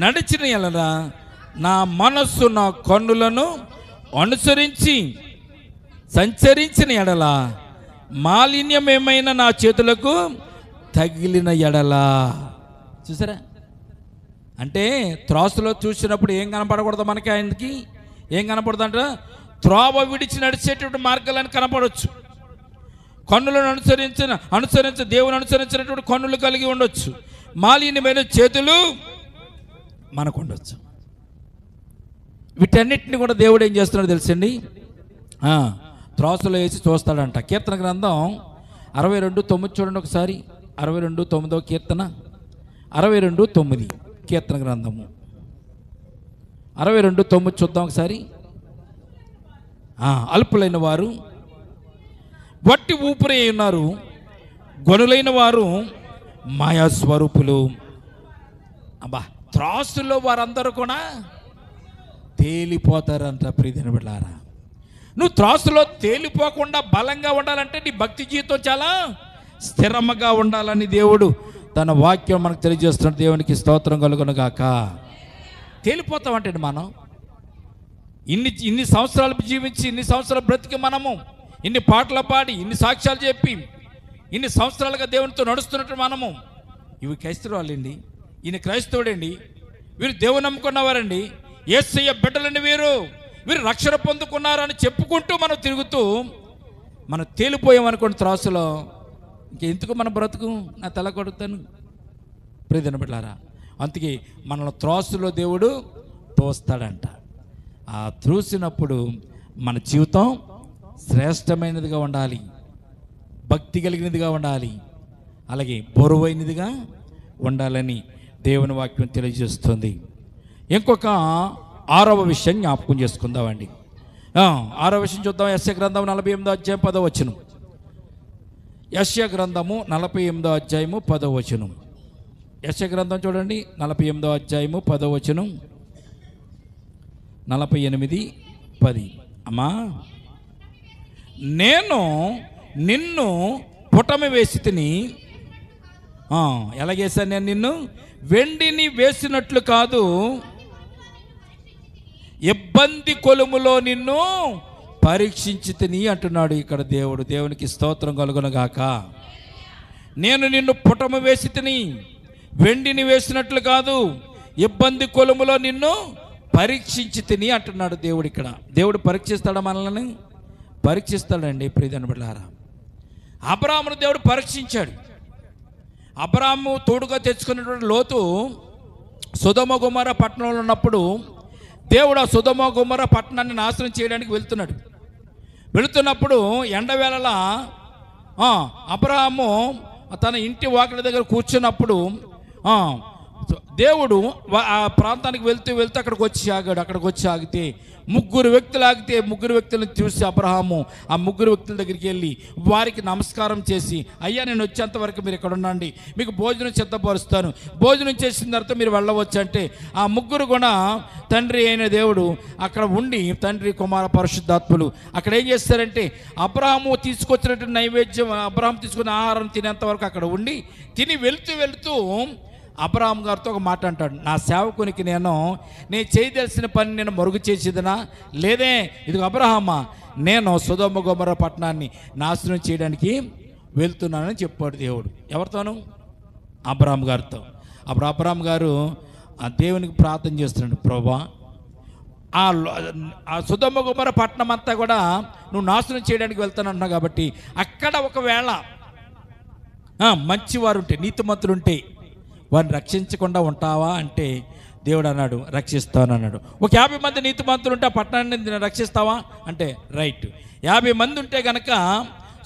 నడిచిన ఎలరా నా మనస్సు నా కన్నులను అనుసరించి సంచరించిన ఎడల మాలిన్యం ఏమైనా నా చేతులకు తగిలిన ఎడలా చూసారా అంటే త్రాసులో చూసినప్పుడు ఏం కనపడకూడదు మనకి ఆయనకి ఏం అంట త్రోవ విడిచి నడిచేటువంటి మార్గాలను కనపడవచ్చు కన్నులను అనుసరించిన అనుసరించ దేవుని అనుసరించినటువంటి కన్నులు కలిగి ఉండొచ్చు మాలిన్యమైన చేతులు మనకు ఉండొచ్చు వీటన్నిటిని కూడా దేవుడు ఏం చేస్తున్నాడు తెలుసండి త్రాసులో వేసి చూస్తాడంట కీర్తన గ్రంథం అరవై రెండు తొమ్మిది చూడండి ఒకసారి అరవై రెండు తొమ్మిదో కీర్తన అరవై రెండు తొమ్మిది కీర్తన గ్రంథము అరవై రెండు తొమ్మిది చూద్దాం ఒకసారి అల్పులైన వారు వట్టి ఊపిరి ఉన్నారు గొనులైన వారు మాయాస్వరూపులు అబ్బా త్రాసులో వారందరూ కూడా తేలిపోతారంట ప్రీతిని బిడ్డారా నువ్వు త్రాసులో తేలిపోకుండా బలంగా ఉండాలంటే నీ భక్తి జీవితం చాలా స్థిరముగా ఉండాలని దేవుడు తన వాక్యం మనకు తెలియజేస్తున్న దేవునికి స్తోత్రం కలుగును గాక తేలిపోతామంటే మనం ఇన్ని ఇన్ని సంవత్సరాలు జీవించి ఇన్ని సంవత్సరాలు బ్రతికి మనము ఇన్ని పాటలు పాడి ఇన్ని సాక్ష్యాలు చెప్పి ఇన్ని సంవత్సరాలుగా దేవునితో నడుస్తున్నట్టు మనము ఇవి క్రైస్తవాలండి ఈయన క్రైస్తవుడండి వీరు దేవుని నమ్ముకున్నవారండి ఏసయ్య బిడ్డలండి వీరు వీరు రక్షణ పొందుకున్నారని చెప్పుకుంటూ మనం తిరుగుతూ మనం తేలిపోయామనుకోండి త్రాసులో ఇంక ఎందుకు మన బ్రతుకు నా తల కొడుతాను ప్రియదన బిడ్డారా అందుకే మనల్ని త్రాసులో దేవుడు తోస్తాడంట ఆ త్రూసినప్పుడు మన జీవితం శ్రేష్టమైనదిగా ఉండాలి భక్తి కలిగినదిగా ఉండాలి అలాగే బరువైనదిగా ఉండాలని దేవుని వాక్యం తెలియజేస్తుంది ఇంకొక ఆరవ విషయం జ్ఞాపకం చేసుకుందామండి ఆరవ విషయం చూద్దాం యస్య గ్రంథం నలభై ఎనిమిదో అధ్యాయం పదవచనం యస్య గ్రంథము నలభై ఎనిమిదో అధ్యాయము పదవచనం యస్య గ్రంథం చూడండి నలభై ఎనిమిదో అధ్యాయము పదవచనం నలభై ఎనిమిది పది అమ్మా నేను నిన్ను పుటమి వేసి తిని ఎలాగేశాను నేను నిన్ను వెండిని వేసినట్లు కాదు ఇబ్బంది కొలుములో నిన్ను పరీక్షించి తిని అంటున్నాడు ఇక్కడ దేవుడు దేవునికి స్తోత్రం కలుగునగాక నేను నిన్ను పుటము వేసి తిని వెండిని వేసినట్లు కాదు ఇబ్బంది కొలుములో నిన్ను పరీక్షించి తిని అంటున్నాడు దేవుడు ఇక్కడ దేవుడు పరీక్షిస్తాడా మనల్ని పరీక్షిస్తాడండి ప్రియదనబిళ్ళారా అబ్రాహ్మను దేవుడు పరీక్షించాడు అబ్రాము తోడుగా తెచ్చుకున్నటువంటి లోతు సుధమ గుమర పట్టణంలో ఉన్నప్పుడు దేవుడు ఆ సుధమ గుమర పట్టణాన్ని నాశనం చేయడానికి వెళ్తున్నాడు వెళుతున్నప్పుడు ఎండవేళలా అబ్రహాము తన ఇంటి వాకిల దగ్గర కూర్చున్నప్పుడు దేవుడు ఆ ప్రాంతానికి వెళ్తూ వెళ్తే అక్కడికి వచ్చి ఆగాడు అక్కడికి వచ్చి ఆగితే ముగ్గురు వ్యక్తులు ఆగితే ముగ్గురు వ్యక్తులను చూసి అబ్రహాము ఆ ముగ్గురు వ్యక్తుల దగ్గరికి వెళ్ళి వారికి నమస్కారం చేసి అయ్యా నేను వచ్చేంత వరకు మీరు ఇక్కడ ఉండండి మీకు భోజనం సిద్ధపరుస్తాను భోజనం చేసిన తర్వాత మీరు వెళ్ళవచ్చు అంటే ఆ ముగ్గురు కూడా తండ్రి అయిన దేవుడు అక్కడ ఉండి తండ్రి కుమార పరిశుద్ధాత్ములు అక్కడ ఏం చేస్తారంటే అబ్రహము తీసుకొచ్చినటువంటి నైవేద్యం అబ్రహం తీసుకున్న ఆహారం తినేంత వరకు అక్కడ ఉండి తిని వెళుతూ వెళుతూ అబ్రాహం గారితో ఒక మాట అంటాడు నా సేవకునికి నేను నేను చేయదలసిన పని నేను మరుగు చేసేదినా లేదే ఇది అబ్రహమా నేను సుధమ్మ గొమర పట్టణాన్ని నాశనం చేయడానికి వెళ్తున్నానని చెప్పాడు దేవుడు ఎవరితోను అబ్రాహం గారితో అప్పుడు అబ్రాహం గారు ఆ దేవునికి ప్రార్థన చేస్తున్నాడు ప్రభా ఆ సుధమ్మ గుమర పట్టణం అంతా కూడా నువ్వు నాశనం చేయడానికి వెళ్తానంటున్నావు కాబట్టి అక్కడ ఒకవేళ మంచివారు ఉంటే నీతిమంతులు ఉంటే వారిని రక్షించకుండా ఉంటావా అంటే దేవుడు అన్నాడు రక్షిస్తాను అన్నాడు ఒక యాభై మంది నీతి మంత్రులు ఉంటే పట్టణాన్ని రక్షిస్తావా అంటే రైట్ యాభై మంది ఉంటే గనక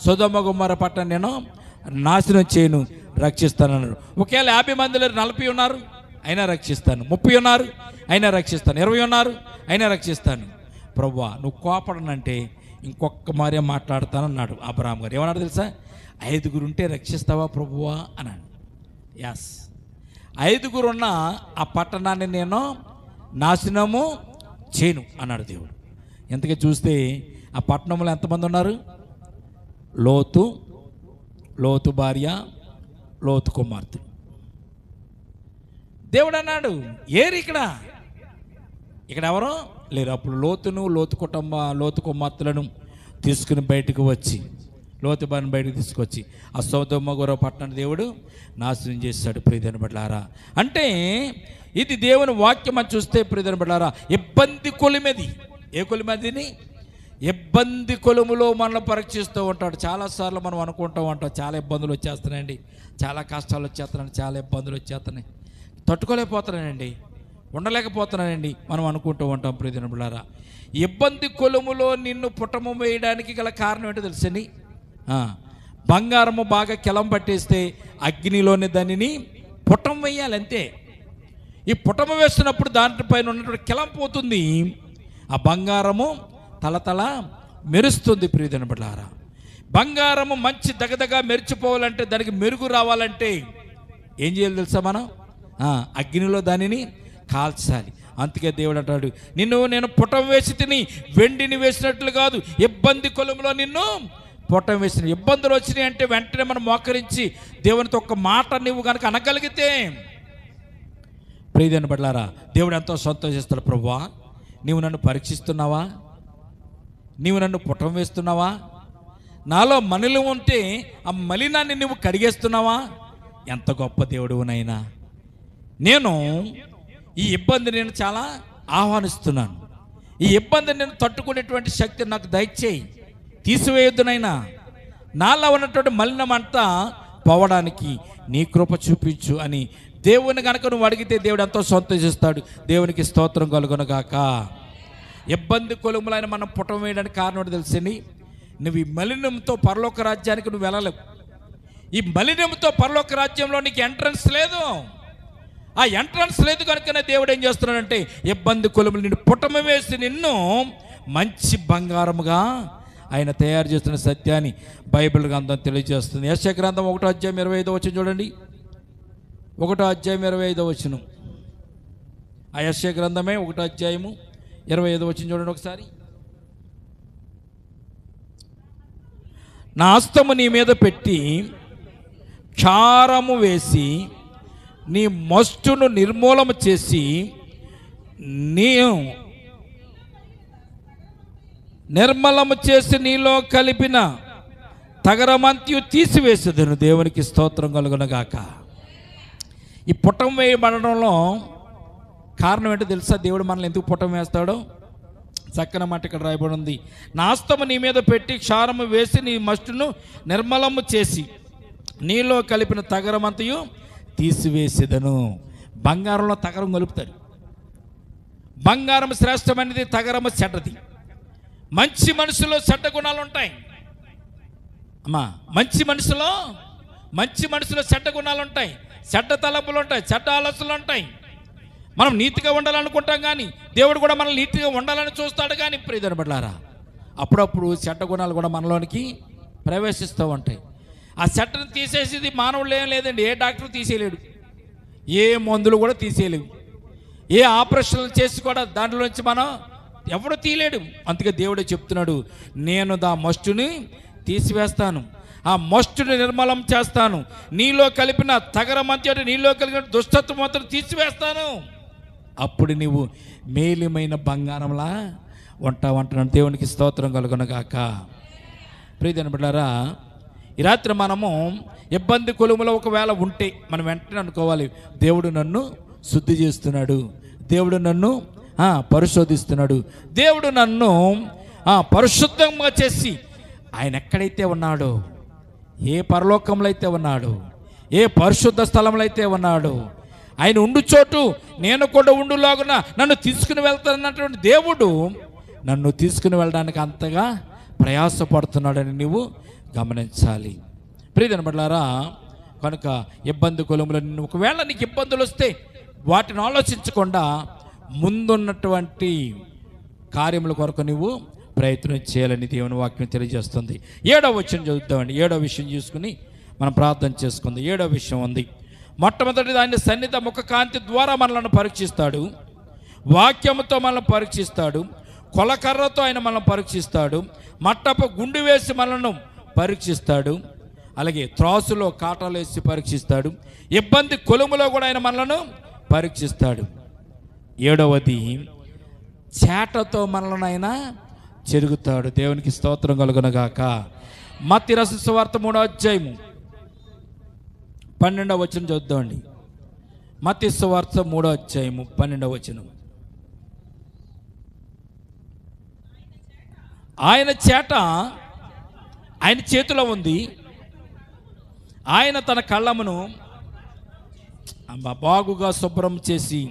సుధమ్మ గుమ్మర పట్టణం నేను నాశనం చేయను రక్షిస్తాను అన్నాడు ఒకవేళ యాభై మందిలో నలభై ఉన్నారు అయినా రక్షిస్తాను ముప్పై ఉన్నారు అయినా రక్షిస్తాను ఇరవై ఉన్నారు అయినా రక్షిస్తాను ప్రవ్వా నువ్వు కోపడనంటే ఇంకొక మారే మాట్లాడతానన్నాడు అబ్రాహ్మ గారు ఏమన్నాడు తెలుసా ఐదుగురు ఉంటే రక్షిస్తావా ప్రభువా అన్నాడు యాస్ ఐదుగురున్న ఆ పట్టణాన్ని నేను నాశనము చేయను అన్నాడు దేవుడు ఇంతకీ చూస్తే ఆ పట్టణంలో ఎంతమంది ఉన్నారు లోతు లోతు భార్య లోతు కుమార్తె దేవుడు అన్నాడు ఏరు ఇక్కడ ఇక్కడ ఎవరో లేరు అప్పుడు లోతును లోతు కుటుంబ లోతు కుమార్తెలను తీసుకుని బయటకు వచ్చి లోతుబాని బయటకు తీసుకొచ్చి ఆ సోదమ్మగోర పట్టణ దేవుడు నాశనం చేస్తాడు ప్రియుదని బట్లారా అంటే ఇది దేవుని వాక్యం అని చూస్తే ప్రియుదని బట్లారా ఇబ్బంది కొలిమది ఏ కొలిమదిని ఇబ్బంది కొలుములో మనల్ని పరీక్షిస్తూ ఉంటాడు చాలాసార్లు మనం అనుకుంటూ ఉంటాం చాలా ఇబ్బందులు వచ్చేస్తున్నాయండి చాలా కష్టాలు వచ్చేస్తున్నాయి చాలా ఇబ్బందులు వచ్చేస్తున్నాయి తట్టుకోలేకపోతున్నానండి ఉండలేకపోతున్నానండి మనం అనుకుంటూ ఉంటాం ప్రియదినబులారా ఇబ్బంది కొలుములో నిన్ను పుటము వేయడానికి గల కారణం ఏంటో తెలుసండి బంగారము బాగా కెలం పట్టేస్తే అగ్నిలోని దానిని పుటం వేయాలి అంతే ఈ పుటం వేస్తున్నప్పుడు దాంట్లోపైన ఉన్నటువంటి కెలం పోతుంది ఆ బంగారము తలతల మెరుస్తుంది ప్రియదిన బంగారము మంచి దగదగా మెరిచిపోవాలంటే దానికి మెరుగు రావాలంటే ఏం చేయాలి తెలుసా మనం అగ్నిలో దానిని కాల్చాలి అందుకే దేవుడు అంటాడు నిన్ను నేను పుటం వేసి తిని వెండిని వేసినట్లు కాదు ఇబ్బంది కొలంలో నిన్ను పొట్టం వేసిన ఇబ్బందులు వచ్చినాయి అంటే వెంటనే మనం మోకరించి దేవునితో ఒక మాట నువ్వు కనుక అనగలిగితే ప్రియదని బట్లారా దేవుడు ఎంతో సంతోషిస్తాడు ప్రభువా నీవు నన్ను పరీక్షిస్తున్నావా నీవు నన్ను పుటం వేస్తున్నావా నాలో మనలు ఉంటే ఆ మలినాన్ని నువ్వు కడిగేస్తున్నావా ఎంత గొప్ప దేవుడు నైనా నేను ఈ ఇబ్బంది నేను చాలా ఆహ్వానిస్తున్నాను ఈ ఇబ్బంది నేను తట్టుకునేటువంటి శక్తి నాకు దయచేయి తీసివేయొద్దునైనా నాలో ఉన్నటువంటి మలినం అంతా పోవడానికి నీ కృప చూపించు అని దేవుని కనుక నువ్వు అడిగితే దేవుడు ఎంతో సంతోషిస్తాడు దేవునికి స్తోత్రం కలుగునగాక ఇబ్బంది కొలుములైన మనం పుటం వేయడానికి కారణం తెలిసింది నువ్వు ఈ మలినంతో పరలోక రాజ్యానికి నువ్వు వెళ్ళలేవు ఈ మలినంతో పరలోక రాజ్యంలో నీకు ఎంట్రన్స్ లేదు ఆ ఎంట్రన్స్ లేదు కనుకనే దేవుడు ఏం చేస్తున్నాడంటే ఇబ్బంది కొలుములు నిన్ను పుటమ వేసి నిన్ను మంచి బంగారముగా ఆయన తయారు చేస్తున్న సత్యాన్ని బైబిల్ గ్రంథం తెలియజేస్తుంది యశ గ్రంథం ఒకటో అధ్యాయం ఇరవై ఐదో వచ్చిన చూడండి ఒకటో అధ్యాయం ఇరవై ఐదో వచ్చిన ఆ యశ గ్రంథమే ఒకటో అధ్యాయము ఇరవై ఐదో వచ్చిన చూడండి ఒకసారి నా అస్తము నీ మీద పెట్టి క్షారము వేసి నీ మస్టును నిర్మూలన చేసి నీ నిర్మలము చేసి నీలో కలిపిన తగరమంత్యు తీసివేసేదను దేవునికి స్తోత్రం కలుగునగాక ఈ పుటం వేయబడంలో కారణం ఏంటో తెలుసా దేవుడు మనల్ని ఎందుకు పుటం వేస్తాడో చక్కన మాట ఇక్కడ రాయబడి ఉంది నాస్తము నీ మీద పెట్టి క్షారము వేసి నీ మస్టును నిర్మలము చేసి నీలో కలిపిన తగరమంతయు తీసివేసేదను బంగారంలో తగరం కలుపుతారు బంగారం శ్రేష్టమైనది తగరము చెడ్డది మంచి మనసులో చెడ్డ గుణాలు ఉంటాయి అమ్మా మంచి మనసులో మంచి మనసులో చెడ్డ గుణాలు ఉంటాయి చెడ్డ తలపులు ఉంటాయి చెడ్డ ఆలోచనలు ఉంటాయి మనం నీతిగా ఉండాలనుకుంటాం కానీ దేవుడు కూడా మనల్ని నీతిగా ఉండాలని చూస్తాడు కానీ ప్రియదనబడ్డారా అప్పుడప్పుడు చెడ్డ గుణాలు కూడా మనలోనికి ప్రవేశిస్తూ ఉంటాయి ఆ చెట్టను తీసేసేది మానవుడు ఏం లేదండి ఏ డాక్టర్ తీసేయలేడు ఏ మందులు కూడా తీసేయలేవు ఏ ఆపరేషన్లు చేసి కూడా దాంట్లో నుంచి మనం ఎవడు తీయలేడు అందుకే దేవుడే చెప్తున్నాడు నేను దా మస్టుని తీసివేస్తాను ఆ మస్టుని నిర్మలం చేస్తాను నీలో కలిపిన మంచి అంటే నీలో కలిగిన దుష్టత్వం మాత్రం తీసివేస్తాను అప్పుడు నీవు మేలిమైన బంగారంలా వంట అంటున్నాను దేవునికి స్తోత్రం కలుగునగాక ప్రీతిని బిడ్డారా ఈ రాత్రి మనము ఇబ్బంది కొలుములో ఒకవేళ ఉంటే మనం వెంటనే అనుకోవాలి దేవుడు నన్ను శుద్ధి చేస్తున్నాడు దేవుడు నన్ను పరిశోధిస్తున్నాడు దేవుడు నన్ను పరిశుద్ధంగా చేసి ఆయన ఎక్కడైతే ఉన్నాడో ఏ పరలోకంలో అయితే ఉన్నాడు ఏ పరిశుద్ధ స్థలంలో అయితే ఉన్నాడు ఆయన ఉండు చోటు నేను కూడా ఉండులాగున నన్ను తీసుకుని వెళ్తానన్నటువంటి దేవుడు నన్ను తీసుకుని వెళ్ళడానికి అంతగా ప్రయాసపడుతున్నాడని నువ్వు గమనించాలి ప్రియదన బట్లారా కనుక ఇబ్బంది కులంలో ఒకవేళ నీకు ఇబ్బందులు వస్తే వాటిని ఆలోచించకుండా ముందున్నటువంటి కార్యముల కొరకు నువ్వు ప్రయత్నం చేయాలని దేవుని వాక్యం తెలియజేస్తుంది ఏడో విషయం చదువుతామండి ఏడో విషయం చూసుకుని మనం ప్రార్థన చేసుకుంది ఏడో విషయం ఉంది మొట్టమొదటి దాన్ని సన్నిధ ముఖ కాంతి ద్వారా మనల్ని పరీక్షిస్తాడు వాక్యముతో మనల్ని పరీక్షిస్తాడు కొలకర్రతో ఆయన మనల్ని పరీక్షిస్తాడు మట్టపు గుండు వేసి మనల్ని పరీక్షిస్తాడు అలాగే త్రాసులో కాటాలు వేసి పరీక్షిస్తాడు ఇబ్బంది కొలుములో కూడా ఆయన మనలను పరీక్షిస్తాడు ఏడవది చేటతో మనలనైనా చెరుగుతాడు దేవునికి స్తోత్రం కలుగునగాక మత్తి రసవార్త వార్త మూడో అధ్యాయము పన్నెండవ వచనం చూద్దామండి మత్తి సువార్త మూడో అధ్యాయము పన్నెండవ వచనం ఆయన చేట ఆయన చేతిలో ఉంది ఆయన తన కళ్ళమును బాగుగా శుభ్రం చేసి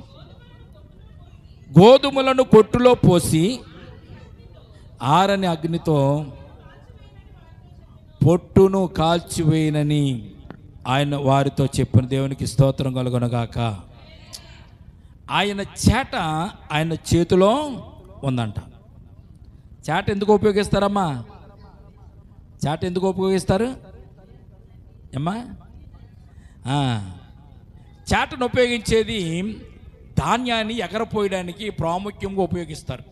గోధుమలను కొట్టులో పోసి ఆరని అగ్నితో పొట్టును కాల్చివేయనని ఆయన వారితో చెప్పిన దేవునికి స్తోత్రం కలుగొనగాక ఆయన చేట ఆయన చేతిలో ఉందంట చాట ఎందుకు ఉపయోగిస్తారమ్మా చాట ఎందుకు ఉపయోగిస్తారు అమ్మా చాటను ఉపయోగించేది ధాన్యాన్ని ఎగరపోయడానికి ప్రాముఖ్యంగా ఉపయోగిస్తారు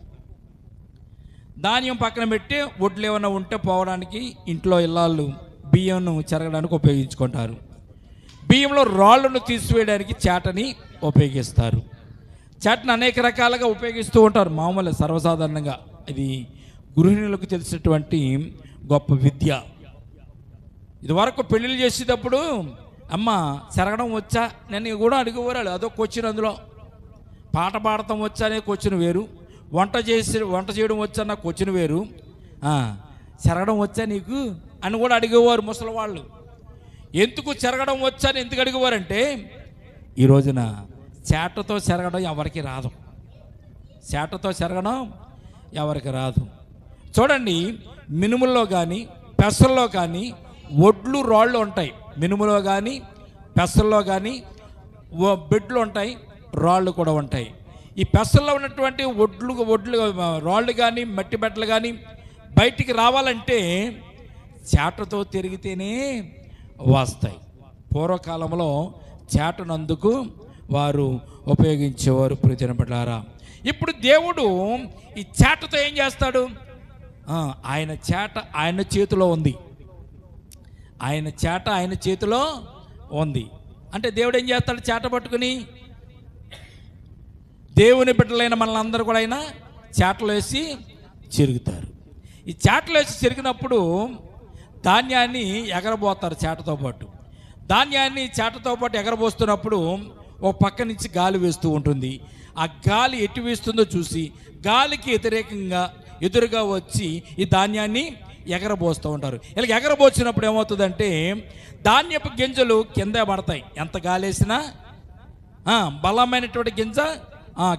ధాన్యం పక్కన పెట్టి ఒడ్లు ఏమైనా ఉంటే పోవడానికి ఇంట్లో ఇల్లాళ్ళు బియ్యంను చెరగడానికి ఉపయోగించుకుంటారు బియ్యంలో రాళ్ళను తీసివేయడానికి చేటని ఉపయోగిస్తారు చేటను అనేక రకాలుగా ఉపయోగిస్తూ ఉంటారు మామూలు సర్వసాధారణంగా ఇది గృహిణులకు తెలిసినటువంటి గొప్ప విద్య ఇదివరకు పెళ్ళిళ్ళు చేసేటప్పుడు అమ్మ చెరగడం వచ్చా నేను కూడా అడిగేవారు అదొక వచ్చిన అందులో పాట పాడటం వచ్చానే క్వశ్చన్ వేరు వంట చేసి వంట చేయడం వచ్చా క్వశ్చన్ వేరు చెరగడం వచ్చా నీకు అని కూడా అడిగేవారు ముసలివాళ్ళు ఎందుకు చెరగడం వచ్చా అని ఎందుకు అడిగేవారంటే ఈ రోజున చేటతో చెరగడం ఎవరికి రాదు చేటతో చెరగడం ఎవరికి రాదు చూడండి మినుముల్లో కానీ పెసల్లో కానీ ఒడ్లు రాళ్ళు ఉంటాయి మినుములో కానీ పెసల్లో కానీ బెడ్లు ఉంటాయి రాళ్ళు కూడా ఉంటాయి ఈ పెసల్లో ఉన్నటువంటి ఒడ్లు ఒడ్లు రాళ్ళు కానీ మట్టి బట్టలు కానీ బయటికి రావాలంటే చేటతో తిరిగితేనే వస్తాయి పూర్వకాలంలో చేటనందుకు వారు ఉపయోగించేవారు ప్రతినపడారా ఇప్పుడు దేవుడు ఈ చేటతో ఏం చేస్తాడు ఆయన చేట ఆయన చేతిలో ఉంది ఆయన చేట ఆయన చేతిలో ఉంది అంటే దేవుడు ఏం చేస్తాడు చేట పట్టుకుని దేవుని బిడ్డలైన మనల్ని అందరూ కూడా అయినా చేటలు వేసి చెరుగుతారు ఈ చేటలు వేసి చెరిగినప్పుడు ధాన్యాన్ని ఎగరబోతారు చేటతో పాటు ధాన్యాన్ని చేటతో పాటు ఎగరబోస్తున్నప్పుడు ఓ పక్క నుంచి గాలి వేస్తూ ఉంటుంది ఆ గాలి ఎటు వేస్తుందో చూసి గాలికి వ్యతిరేకంగా ఎదురుగా వచ్చి ఈ ధాన్యాన్ని ఎగరబోస్తూ ఉంటారు ఇలా ఎగరబోసినప్పుడు ఏమవుతుందంటే ధాన్యపు గింజలు కింద పడతాయి ఎంత గాలేసినా బలమైనటువంటి గింజ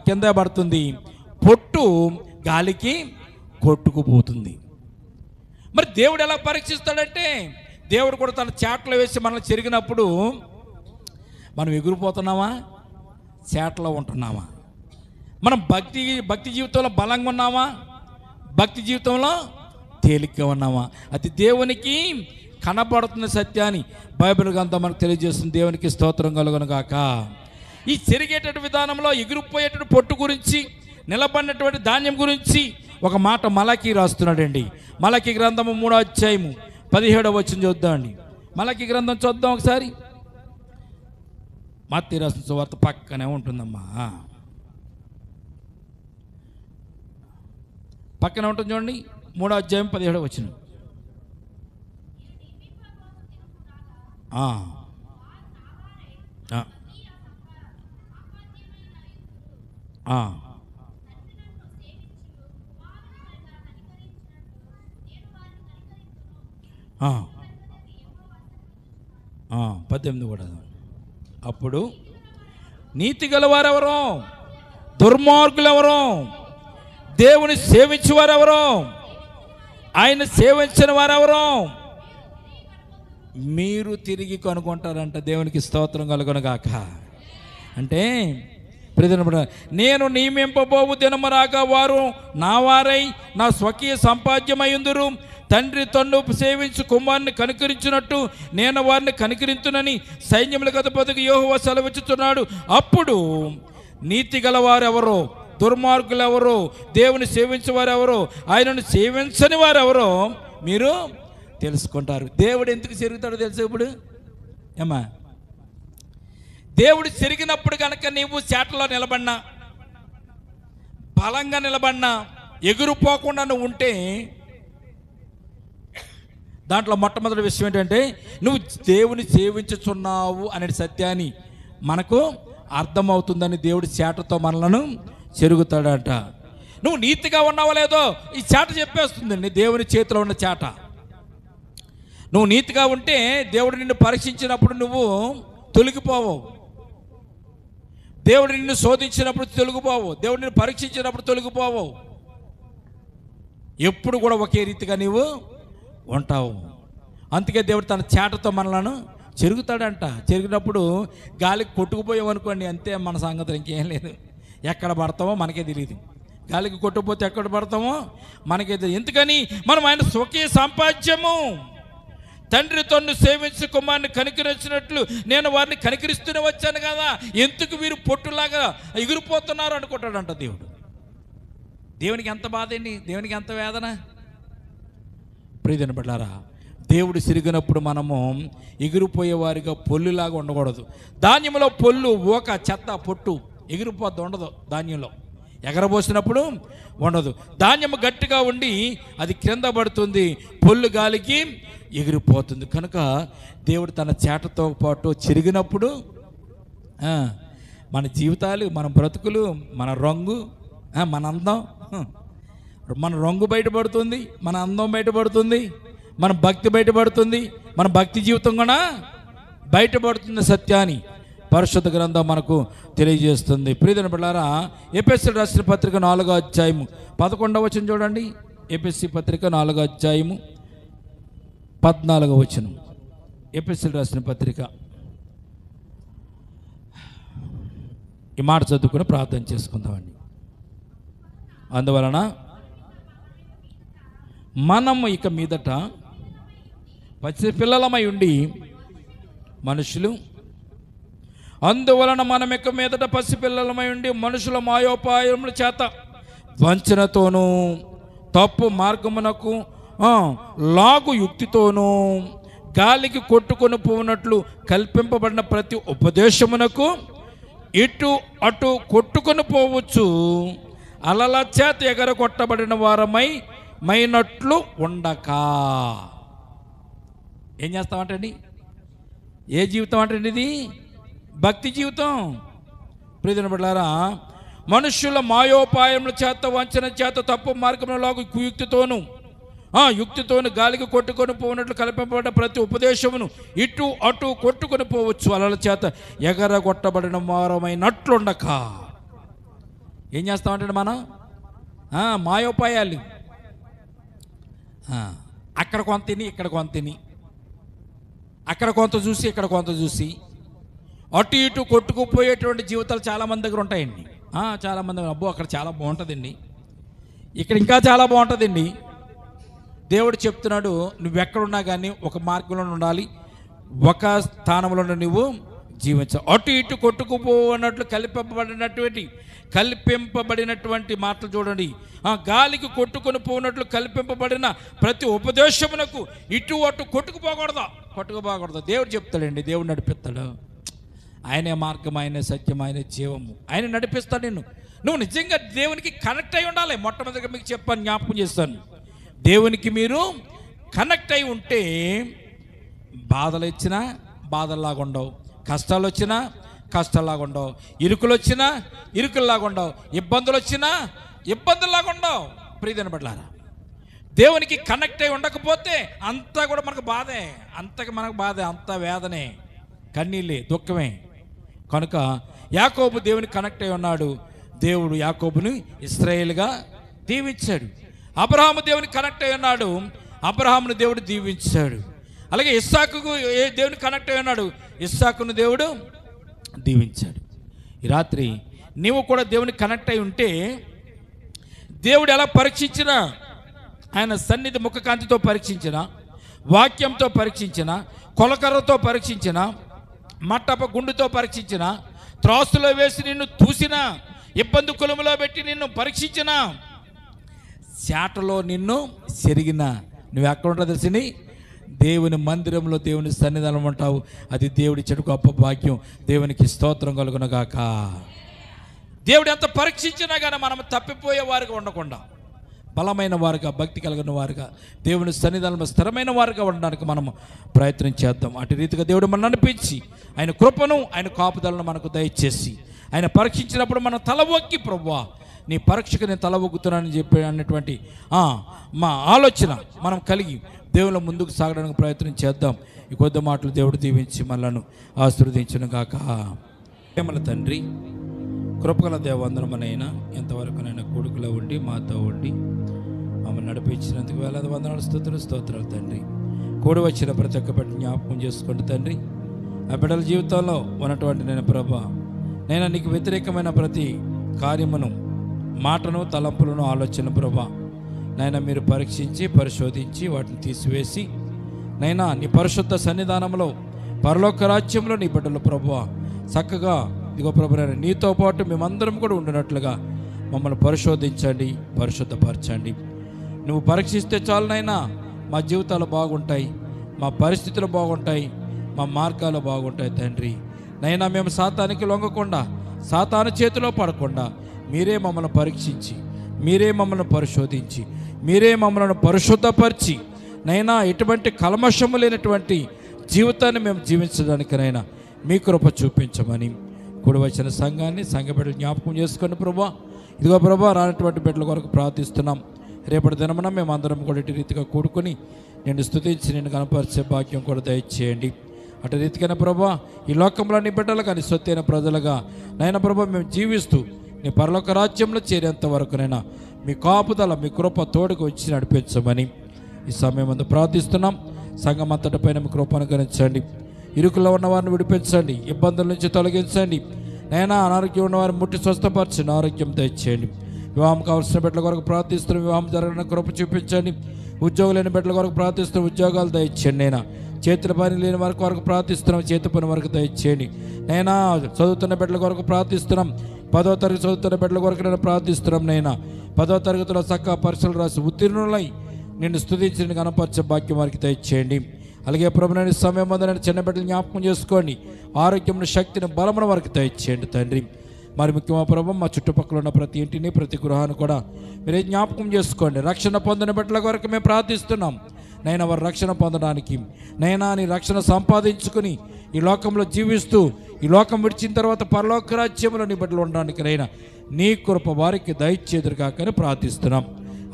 కింద పడుతుంది పొట్టు గాలికి కొట్టుకుపోతుంది మరి దేవుడు ఎలా పరీక్షిస్తాడంటే దేవుడు కూడా తన చేటలు వేసి మనల్ని చెరిగినప్పుడు మనం ఎగిరిపోతున్నామా చేటలో ఉంటున్నామా మనం భక్తి భక్తి జీవితంలో బలంగా ఉన్నామా భక్తి జీవితంలో తేలిగ్గా ఉన్నామా అది దేవునికి కనబడుతున్న సత్యాన్ని బైబిల్ గ్రంథం మనకు తెలియజేస్తుంది దేవునికి స్తోత్రం కలుగునుగాక ఈ చెరిగేటటువంటి విధానంలో ఎగిరిపోయేటటువంటి పొట్టు గురించి నిలబడినటువంటి ధాన్యం గురించి ఒక మాట మలకి రాస్తున్నాడండి మలకి గ్రంథము మూడో అధ్యాయము పదిహేడవ వచ్చిన చూద్దామండి మలకి గ్రంథం చూద్దాం ఒకసారి మత్తి రాసిన తర్వాత పక్కనే ఉంటుందమ్మా పక్కనే ఉంటుంది చూడండి మూడో అధ్యాయం పదిహేడవ వచ్చిన పద్దెనిమిది కూడా అప్పుడు నీతి దుర్మార్గులు ఎవరు దేవుని సేవించేవారెవరో ఆయన సేవించిన వారెవరో మీరు తిరిగి కనుగొంటారంట దేవునికి స్తోత్రం కలుగునగాక అంటే ప్రజలు నేను నియమింపబోవు దినమరాక వారు నా వారై నా స్వకీయ సంపాద్యమైందురు తండ్రి తన్ను సేవించు కుమారుని కనుకరించినట్టు నేను వారిని కనుకరించునని సైన్యముల బతుకు యోహువ సెలవిచ్చుతున్నాడు అప్పుడు నీతి గలవారెవరో ఎవరో దేవుని సేవించేవారెవరో ఆయనను సేవించని వారెవరో మీరు తెలుసుకుంటారు దేవుడు ఎందుకు జరుగుతాడో తెలుసు ఇప్పుడు ఏమా దేవుడు చెరిగినప్పుడు కనుక నీవు చేటలో నిలబడినా బలంగా నిలబడినా ఎగురుపోకుండా నువ్వు ఉంటే దాంట్లో మొట్టమొదటి విషయం ఏంటంటే నువ్వు దేవుని సేవించుచున్నావు అనే సత్యాన్ని మనకు అర్థమవుతుందని దేవుడి చేటతో మనలను చెరుగుతాడట నువ్వు నీతిగా ఉన్నావో లేదో ఈ చేట చెప్పేస్తుందండి దేవుని చేతిలో ఉన్న చేట నువ్వు నీతిగా ఉంటే దేవుడు నిన్ను పరీక్షించినప్పుడు నువ్వు తొలగిపోవు దేవుడు నిన్ను శోధించినప్పుడు తొలగిపోవు దేవుడు నిన్ను పరీక్షించినప్పుడు తొలగిపోవు ఎప్పుడు కూడా ఒకే రీతిగా నీవు ఉంటావు అందుకే దేవుడు తన చేటతో మనలను చెరుగుతాడంట చెరిగినప్పుడు గాలికి కొట్టుకుపోయామనుకోండి అంతే మన సంగతి ఇంకేం లేదు ఎక్కడ పడతామో మనకే తెలియదు గాలికి కొట్టుకుపోతే ఎక్కడ పడతామో మనకే తెలియదు ఎందుకని మనం ఆయన స్వకీయ సంపాద్యము తండ్రి తన్ను సేవించి కుమారుని కనికరించినట్లు నేను వారిని కనికరిస్తూనే వచ్చాను కదా ఎందుకు వీరు పొట్టులాగా ఎగిరిపోతున్నారు అనుకుంటాడంట దేవుడు దేవునికి ఎంత బాధ అండి దేవునికి ఎంత వేదన ప్రీతిని పడ్డారా దేవుడు సిరిగినప్పుడు మనము ఎగిరిపోయేవారిగా పొల్లులాగా ఉండకూడదు ధాన్యంలో పొల్లు ఒక చెత్త పొట్టు ఎగిరిపోద్దు ఉండదు ధాన్యంలో ఎగరబోసినప్పుడు ఉండదు ధాన్యం గట్టిగా ఉండి అది క్రింద పడుతుంది పొల్లు గాలికి ఎగిరిపోతుంది కనుక దేవుడు తన చేటతో పాటు చిరిగినప్పుడు మన జీవితాలు మన బ్రతుకులు మన రంగు మన అందం మన రంగు బయటపడుతుంది మన అందం బయటపడుతుంది మన భక్తి బయటపడుతుంది మన భక్తి జీవితం కూడా బయటపడుతుంది సత్యాన్ని పరిశుద్ధ గ్రంథం మనకు తెలియజేస్తుంది ప్రియదిన బిళ్ళారా ఏపీఎస్సీ రాసిన పత్రిక నాలుగో అధ్యాయము పదకొండవ వచనం చూడండి ఎపిఎస్సి పత్రిక నాలుగో అధ్యాయము పద్నాలుగో వచనం ఏపీఎస్సీ రాసిన పత్రిక ఈ మాట చదువుకుని ప్రార్థన చేసుకుందామండి అందువలన మనము ఇక మీదట పచ్చి పిల్లలమై ఉండి మనుషులు అందువలన మనం ఇక మీదట పసిపిల్లలమై ఉండి మనుషుల మాయోపాయముల చేత వంచనతోనూ తప్పు మార్గమునకు లాగు యుక్తితోనూ గాలికి కొట్టుకొని పోనట్లు కల్పింపబడిన ప్రతి ఉపదేశమునకు ఇటు అటు కొట్టుకొని పోవచ్చు అలల చేత కొట్టబడిన వారమై మైనట్లు ఉండక ఏం చేస్తామంటండి ఏ జీవితం అంటే ఇది భక్తి జీవితం ప్రియన బిడ్డారా మనుష్యుల మాయోపాయముల చేత వంచన చేత తప్పు మార్గంలో కుయుక్తితోనూ యుక్తితోను గాలికి కొట్టుకొని పోనట్లు కల్పింపబడ్డ ప్రతి ఉపదేశమును ఇటు అటు కొట్టుకొని పోవచ్చు అలల చేత ఎగర కొట్టబడిన ఏం చేస్తామంటే మనం మాయోపాయాలు అక్కడ కొంత తిని ఇక్కడ కొంత తిని అక్కడ కొంత చూసి ఇక్కడ కొంత చూసి అటు ఇటు కొట్టుకుపోయేటువంటి జీవితాలు చాలామంది దగ్గర ఉంటాయండి చాలామంది అబ్బో అక్కడ చాలా బాగుంటుందండి ఇక్కడ ఇంకా చాలా బాగుంటుందండి దేవుడు చెప్తున్నాడు నువ్వెక్కడున్నా కానీ ఒక మార్గంలో ఉండాలి ఒక స్థానంలో నువ్వు జీవించ అటు ఇటు కొట్టుకుపోనట్లు కల్పింపబడినటువంటి కల్పింపబడినటువంటి మాటలు చూడండి ఆ గాలికి కొట్టుకొని పోనట్లు కల్పింపబడిన ప్రతి ఉపదేశమునకు ఇటు అటు కొట్టుకుపోకూడదు కొట్టుకుపోకూడదు దేవుడు చెప్తాడండి దేవుడు నడిపిస్తాడు ఆయనే మార్గం ఆయనే సత్యం ఆయనే జీవము ఆయన నడిపిస్తాను నిన్ను నువ్వు నిజంగా దేవునికి కనెక్ట్ అయి ఉండాలి మొట్టమొదటిగా మీకు చెప్పాను జ్ఞాపకం చేస్తాను దేవునికి మీరు కనెక్ట్ అయి ఉంటే బాధలు వచ్చినా బాధల్లాగా ఉండవు కష్టాలు వచ్చినా కష్టాల్లాగా ఉండవు ఇరుకులు వచ్చినా ఇరుకుల్లాగా ఉండవు ఇబ్బందులు వచ్చినా ఇబ్బందుల్లాగా ఉండవు ప్రీతిని పడలారా దేవునికి కనెక్ట్ అయి ఉండకపోతే అంతా కూడా మనకు బాధే అంతకు మనకు బాధే అంత వేదనే కన్నీళ్ళే దుఃఖమే కనుక యాకోబు దేవుని కనెక్ట్ అయి ఉన్నాడు దేవుడు యాకోబుని ఇస్రాయేల్గా దీవించాడు అబ్రహాము దేవుని కనెక్ట్ అయి ఉన్నాడు అబ్రహామును దేవుడు దీవించాడు అలాగే ఇస్సాకు ఏ దేవుని కనెక్ట్ అయి ఉన్నాడు ఇస్సాకును దేవుడు దీవించాడు ఈ రాత్రి నీవు కూడా దేవుని కనెక్ట్ అయి ఉంటే దేవుడు ఎలా పరీక్షించినా ఆయన సన్నిధి ముఖకాంతితో పరీక్షించిన వాక్యంతో పరీక్షించిన కొలకర్రతో పరీక్షించినా మట్టప గుండుతో పరీక్షించిన త్రాసులో వేసి నిన్ను తూసిన ఇబ్బంది కులంలో పెట్టి నిన్ను పరీక్షించిన చాటలో నిన్ను చెరిగిన నువ్వు ఎక్కడుంటా తెలిసిని దేవుని మందిరంలో దేవుని సన్నిధానం ఉంటావు అది దేవుడి చెడు గొప్ప భాగ్యం దేవునికి స్తోత్రం కలుగునగాక దేవుడు ఎంత పరీక్షించినా కానీ మనం తప్పిపోయే వారికి ఉండకుండా బలమైన వారుగా భక్తి కలిగిన వారుగా దేవుని సన్నిధానంలో స్థిరమైన వారుగా ఉండడానికి మనం ప్రయత్నం చేద్దాం అటు రీతిగా దేవుడు మనం అనిపించి ఆయన కృపను ఆయన కాపుదలను మనకు దయచేసి ఆయన పరీక్షించినప్పుడు మనం తల ఒక్కి ప్రవ్వా నీ పరీక్షకు నేను తల ఒగ్గుతున్నానని చెప్పి అన్నటువంటి మా ఆలోచన మనం కలిగి దేవుని ముందుకు సాగడానికి ప్రయత్నం చేద్దాం ఈ కొద్ది మాటలు దేవుడు దీవించి మనలను ఆశీర్వదించను కాక ప్రేమల తండ్రి కృపగల ఎంతవరకు నేను కొడుకులో ఉండి మాతో ఉండి ఆమె నడిపించినందుకు వేలాది వందనాలు స్థుతులు స్తోత్రాలు తండ్రి కూడి వచ్చిన ప్రతి ఒక్క బట్టి జ్ఞాపకం చేసుకోండి తండ్రి ఆ బిడ్డల జీవితంలో ఉన్నటువంటి నేను ప్రభ నేను నీకు వ్యతిరేకమైన ప్రతి కార్యమును మాటను తలంపులను ఆలోచన ప్రభ నైనా మీరు పరీక్షించి పరిశోధించి వాటిని తీసివేసి నైనా నీ పరిశుద్ధ సన్నిధానంలో పరలోక రాజ్యంలో నీ బిడ్డలు ప్రభు చక్కగా ఇదిగో ప్రభు నీతో పాటు మేమందరం కూడా ఉండినట్లుగా మమ్మల్ని పరిశోధించండి పరిశుద్ధపరచండి నువ్వు పరీక్షిస్తే చాలునైనా మా జీవితాలు బాగుంటాయి మా పరిస్థితులు బాగుంటాయి మా మార్గాలు బాగుంటాయి తండ్రి నైనా మేము సాతానికి లొంగకుండా సాతాను చేతిలో పడకుండా మీరే మమ్మల్ని పరీక్షించి మీరే మమ్మల్ని పరిశోధించి మీరే మమ్మల్ని పరిశుద్ధపరిచి నైనా ఎటువంటి కల్మషము లేనటువంటి జీవితాన్ని మేము జీవించడానికినైనా మీ కృప చూపించమని కూడి వచ్చిన సంఘాన్ని సంఘ బిడ్డలు జ్ఞాపకం చేసుకోండి ప్రభా ఇదిగో ప్రభా రానటువంటి బిడ్డల కొరకు ప్రార్థిస్తున్నాం రేపటి దినమున మేమందరం కూడా ఇటు రీతిగా కూడుకొని నేను స్థుతించి నేను కనపరిచే భాగ్యం కూడా దయచేయండి అటు రీతికైన ప్రభా ఈ లోకంలో నీ బిడ్డలు కానీ సొత్తైన ప్రజలుగా నైనా ప్రభా మేము జీవిస్తూ నీ పరలోక రాజ్యంలో చేరేంత వరకునైనా మీ కాపుదల మీ కృప తోడుకు వచ్చి నడిపించమని ఈ సమయం ముందు ప్రార్థిస్తున్నాం సంఘం అంతటిపైన మీ కృప అనుగరించండి ఇరుకులో ఉన్నవారిని విడిపించండి ఇబ్బందుల నుంచి తొలగించండి నైనా అనారోగ్యం ఉన్నవారిని ముట్టి స్వస్థపరచండి ఆరోగ్యం దయచేయండి వివాహం కావలసిన బిడ్డల కొరకు ప్రార్థిస్తున్న వివాహం జరగడం కృప చూపించండి లేని బిడ్డల కొరకు ప్రార్థిస్తున్న ఉద్యోగాలు దయచేయండి నేను చేతుల పని లేని వరకు వరకు ప్రార్థిస్తున్నాం చేతి పని వరకు దయచేయండి నైనా చదువుతున్న బిడ్డల కొరకు ప్రార్థిస్తున్నాం పదో తరగతి చదువుతున్న బిడ్డల కొరకు నేను ప్రార్థిస్తున్నాం నైనా పదో తరగతిలో చక్కగా పరీక్షలు రాసి ఉత్తీర్ణులై నిన్ను స్థుతించిన కనపరిచే భాగ్యం వారికి దయచేయండి అలాగే ప్రభుత్వ సమయం అందరని చిన్న బిడ్డలు జ్ఞాపకం చేసుకొని ఆరోగ్యమును శక్తిని బలమున వరకు దయచేయండి తండ్రి మరి ముఖ్యమైన ప్రభు మా చుట్టుపక్కల ఉన్న ప్రతి ఇంటిని ప్రతి గృహాన్ని కూడా మీరే జ్ఞాపకం చేసుకోండి రక్షణ పొందిన బిడ్డల కొరకు మేము ప్రార్థిస్తున్నాం నైనా వారు రక్షణ పొందడానికి నైనా అని రక్షణ సంపాదించుకుని ఈ లోకంలో జీవిస్తూ ఈ లోకం విడిచిన తర్వాత పరలోక రాజ్యంలో నీ బిడ్డలు ఉండడానికి నైనా నీ కృప వారికి దయచేదురుగాకని ప్రార్థిస్తున్నాం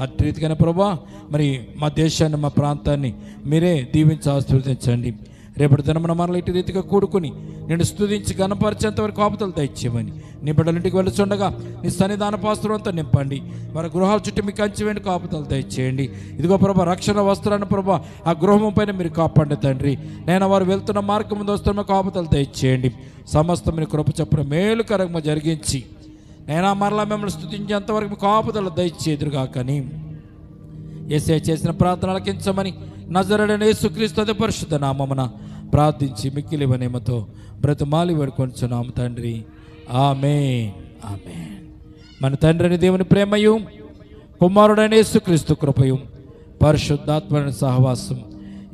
అటు రీతిగానే ప్రభా మరి మా దేశాన్ని మా ప్రాంతాన్ని మీరే దీవించి ఆశీర్వదించండి రేపటి దినమున మనల్ని ఇటు రీతిగా కూడుకుని నేను స్థుతించి గనపరిచేంత వరకు కాపుతలు తెచ్చేయమని నీ బిడ్డలింటికి వెళుచుండగా నీ సన్నిధాన అంతా నింపండి మన గృహాల చుట్టూ మీకు అంచివేంటి కాపుతలు తెచ్చేయండి ఇదిగో ప్రభా రక్షణ వస్త్రాన్ని ప్రభా ఆ గృహం పైన మీరు కాపాడి తండ్రి నేను వారు వెళ్తున్న మార్గం ముందు వస్తున్న కాపుతలు తెచ్చేయండి సమస్త మీరు కృప చప్పున మేలుకరంగా జరిగించి అయినా మరలా మిమ్మల్ని స్థుతించేంతవరకు కాపుదల దయచేదురుగాకని ఏసే చేసిన ప్రార్థన అలకించమని నజరడని యేసుక్రీస్తు అది పరిశుద్ధ నామమున ప్రార్థించి మిక్కిలి వనేమతో వేడుకొని వేడుకొంచున్నాము తండ్రి ఆమె ఆమె మన తండ్రిని దేవుని ప్రేమయు కుమారుడని యేసుక్రీస్తు కృపయు పరిశుద్ధాత్మైన సహవాసం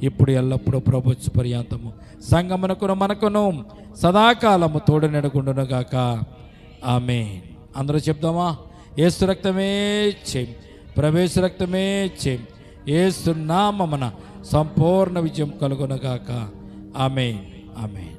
ఇప్పుడు ఎల్లప్పుడూ ప్రభుత్వ పర్యాంతము సంగమనకును మనకును సదాకాలము తోడు నెడకుండునుగాక ఆమెన్ అందరూ చెప్దామా ఏసు రక్తమే చేయి ప్రవేశ రక్తమే చేయి ఏసునామమన సంపూర్ణ విజయం కలుగునగాక ఆమె ఆమె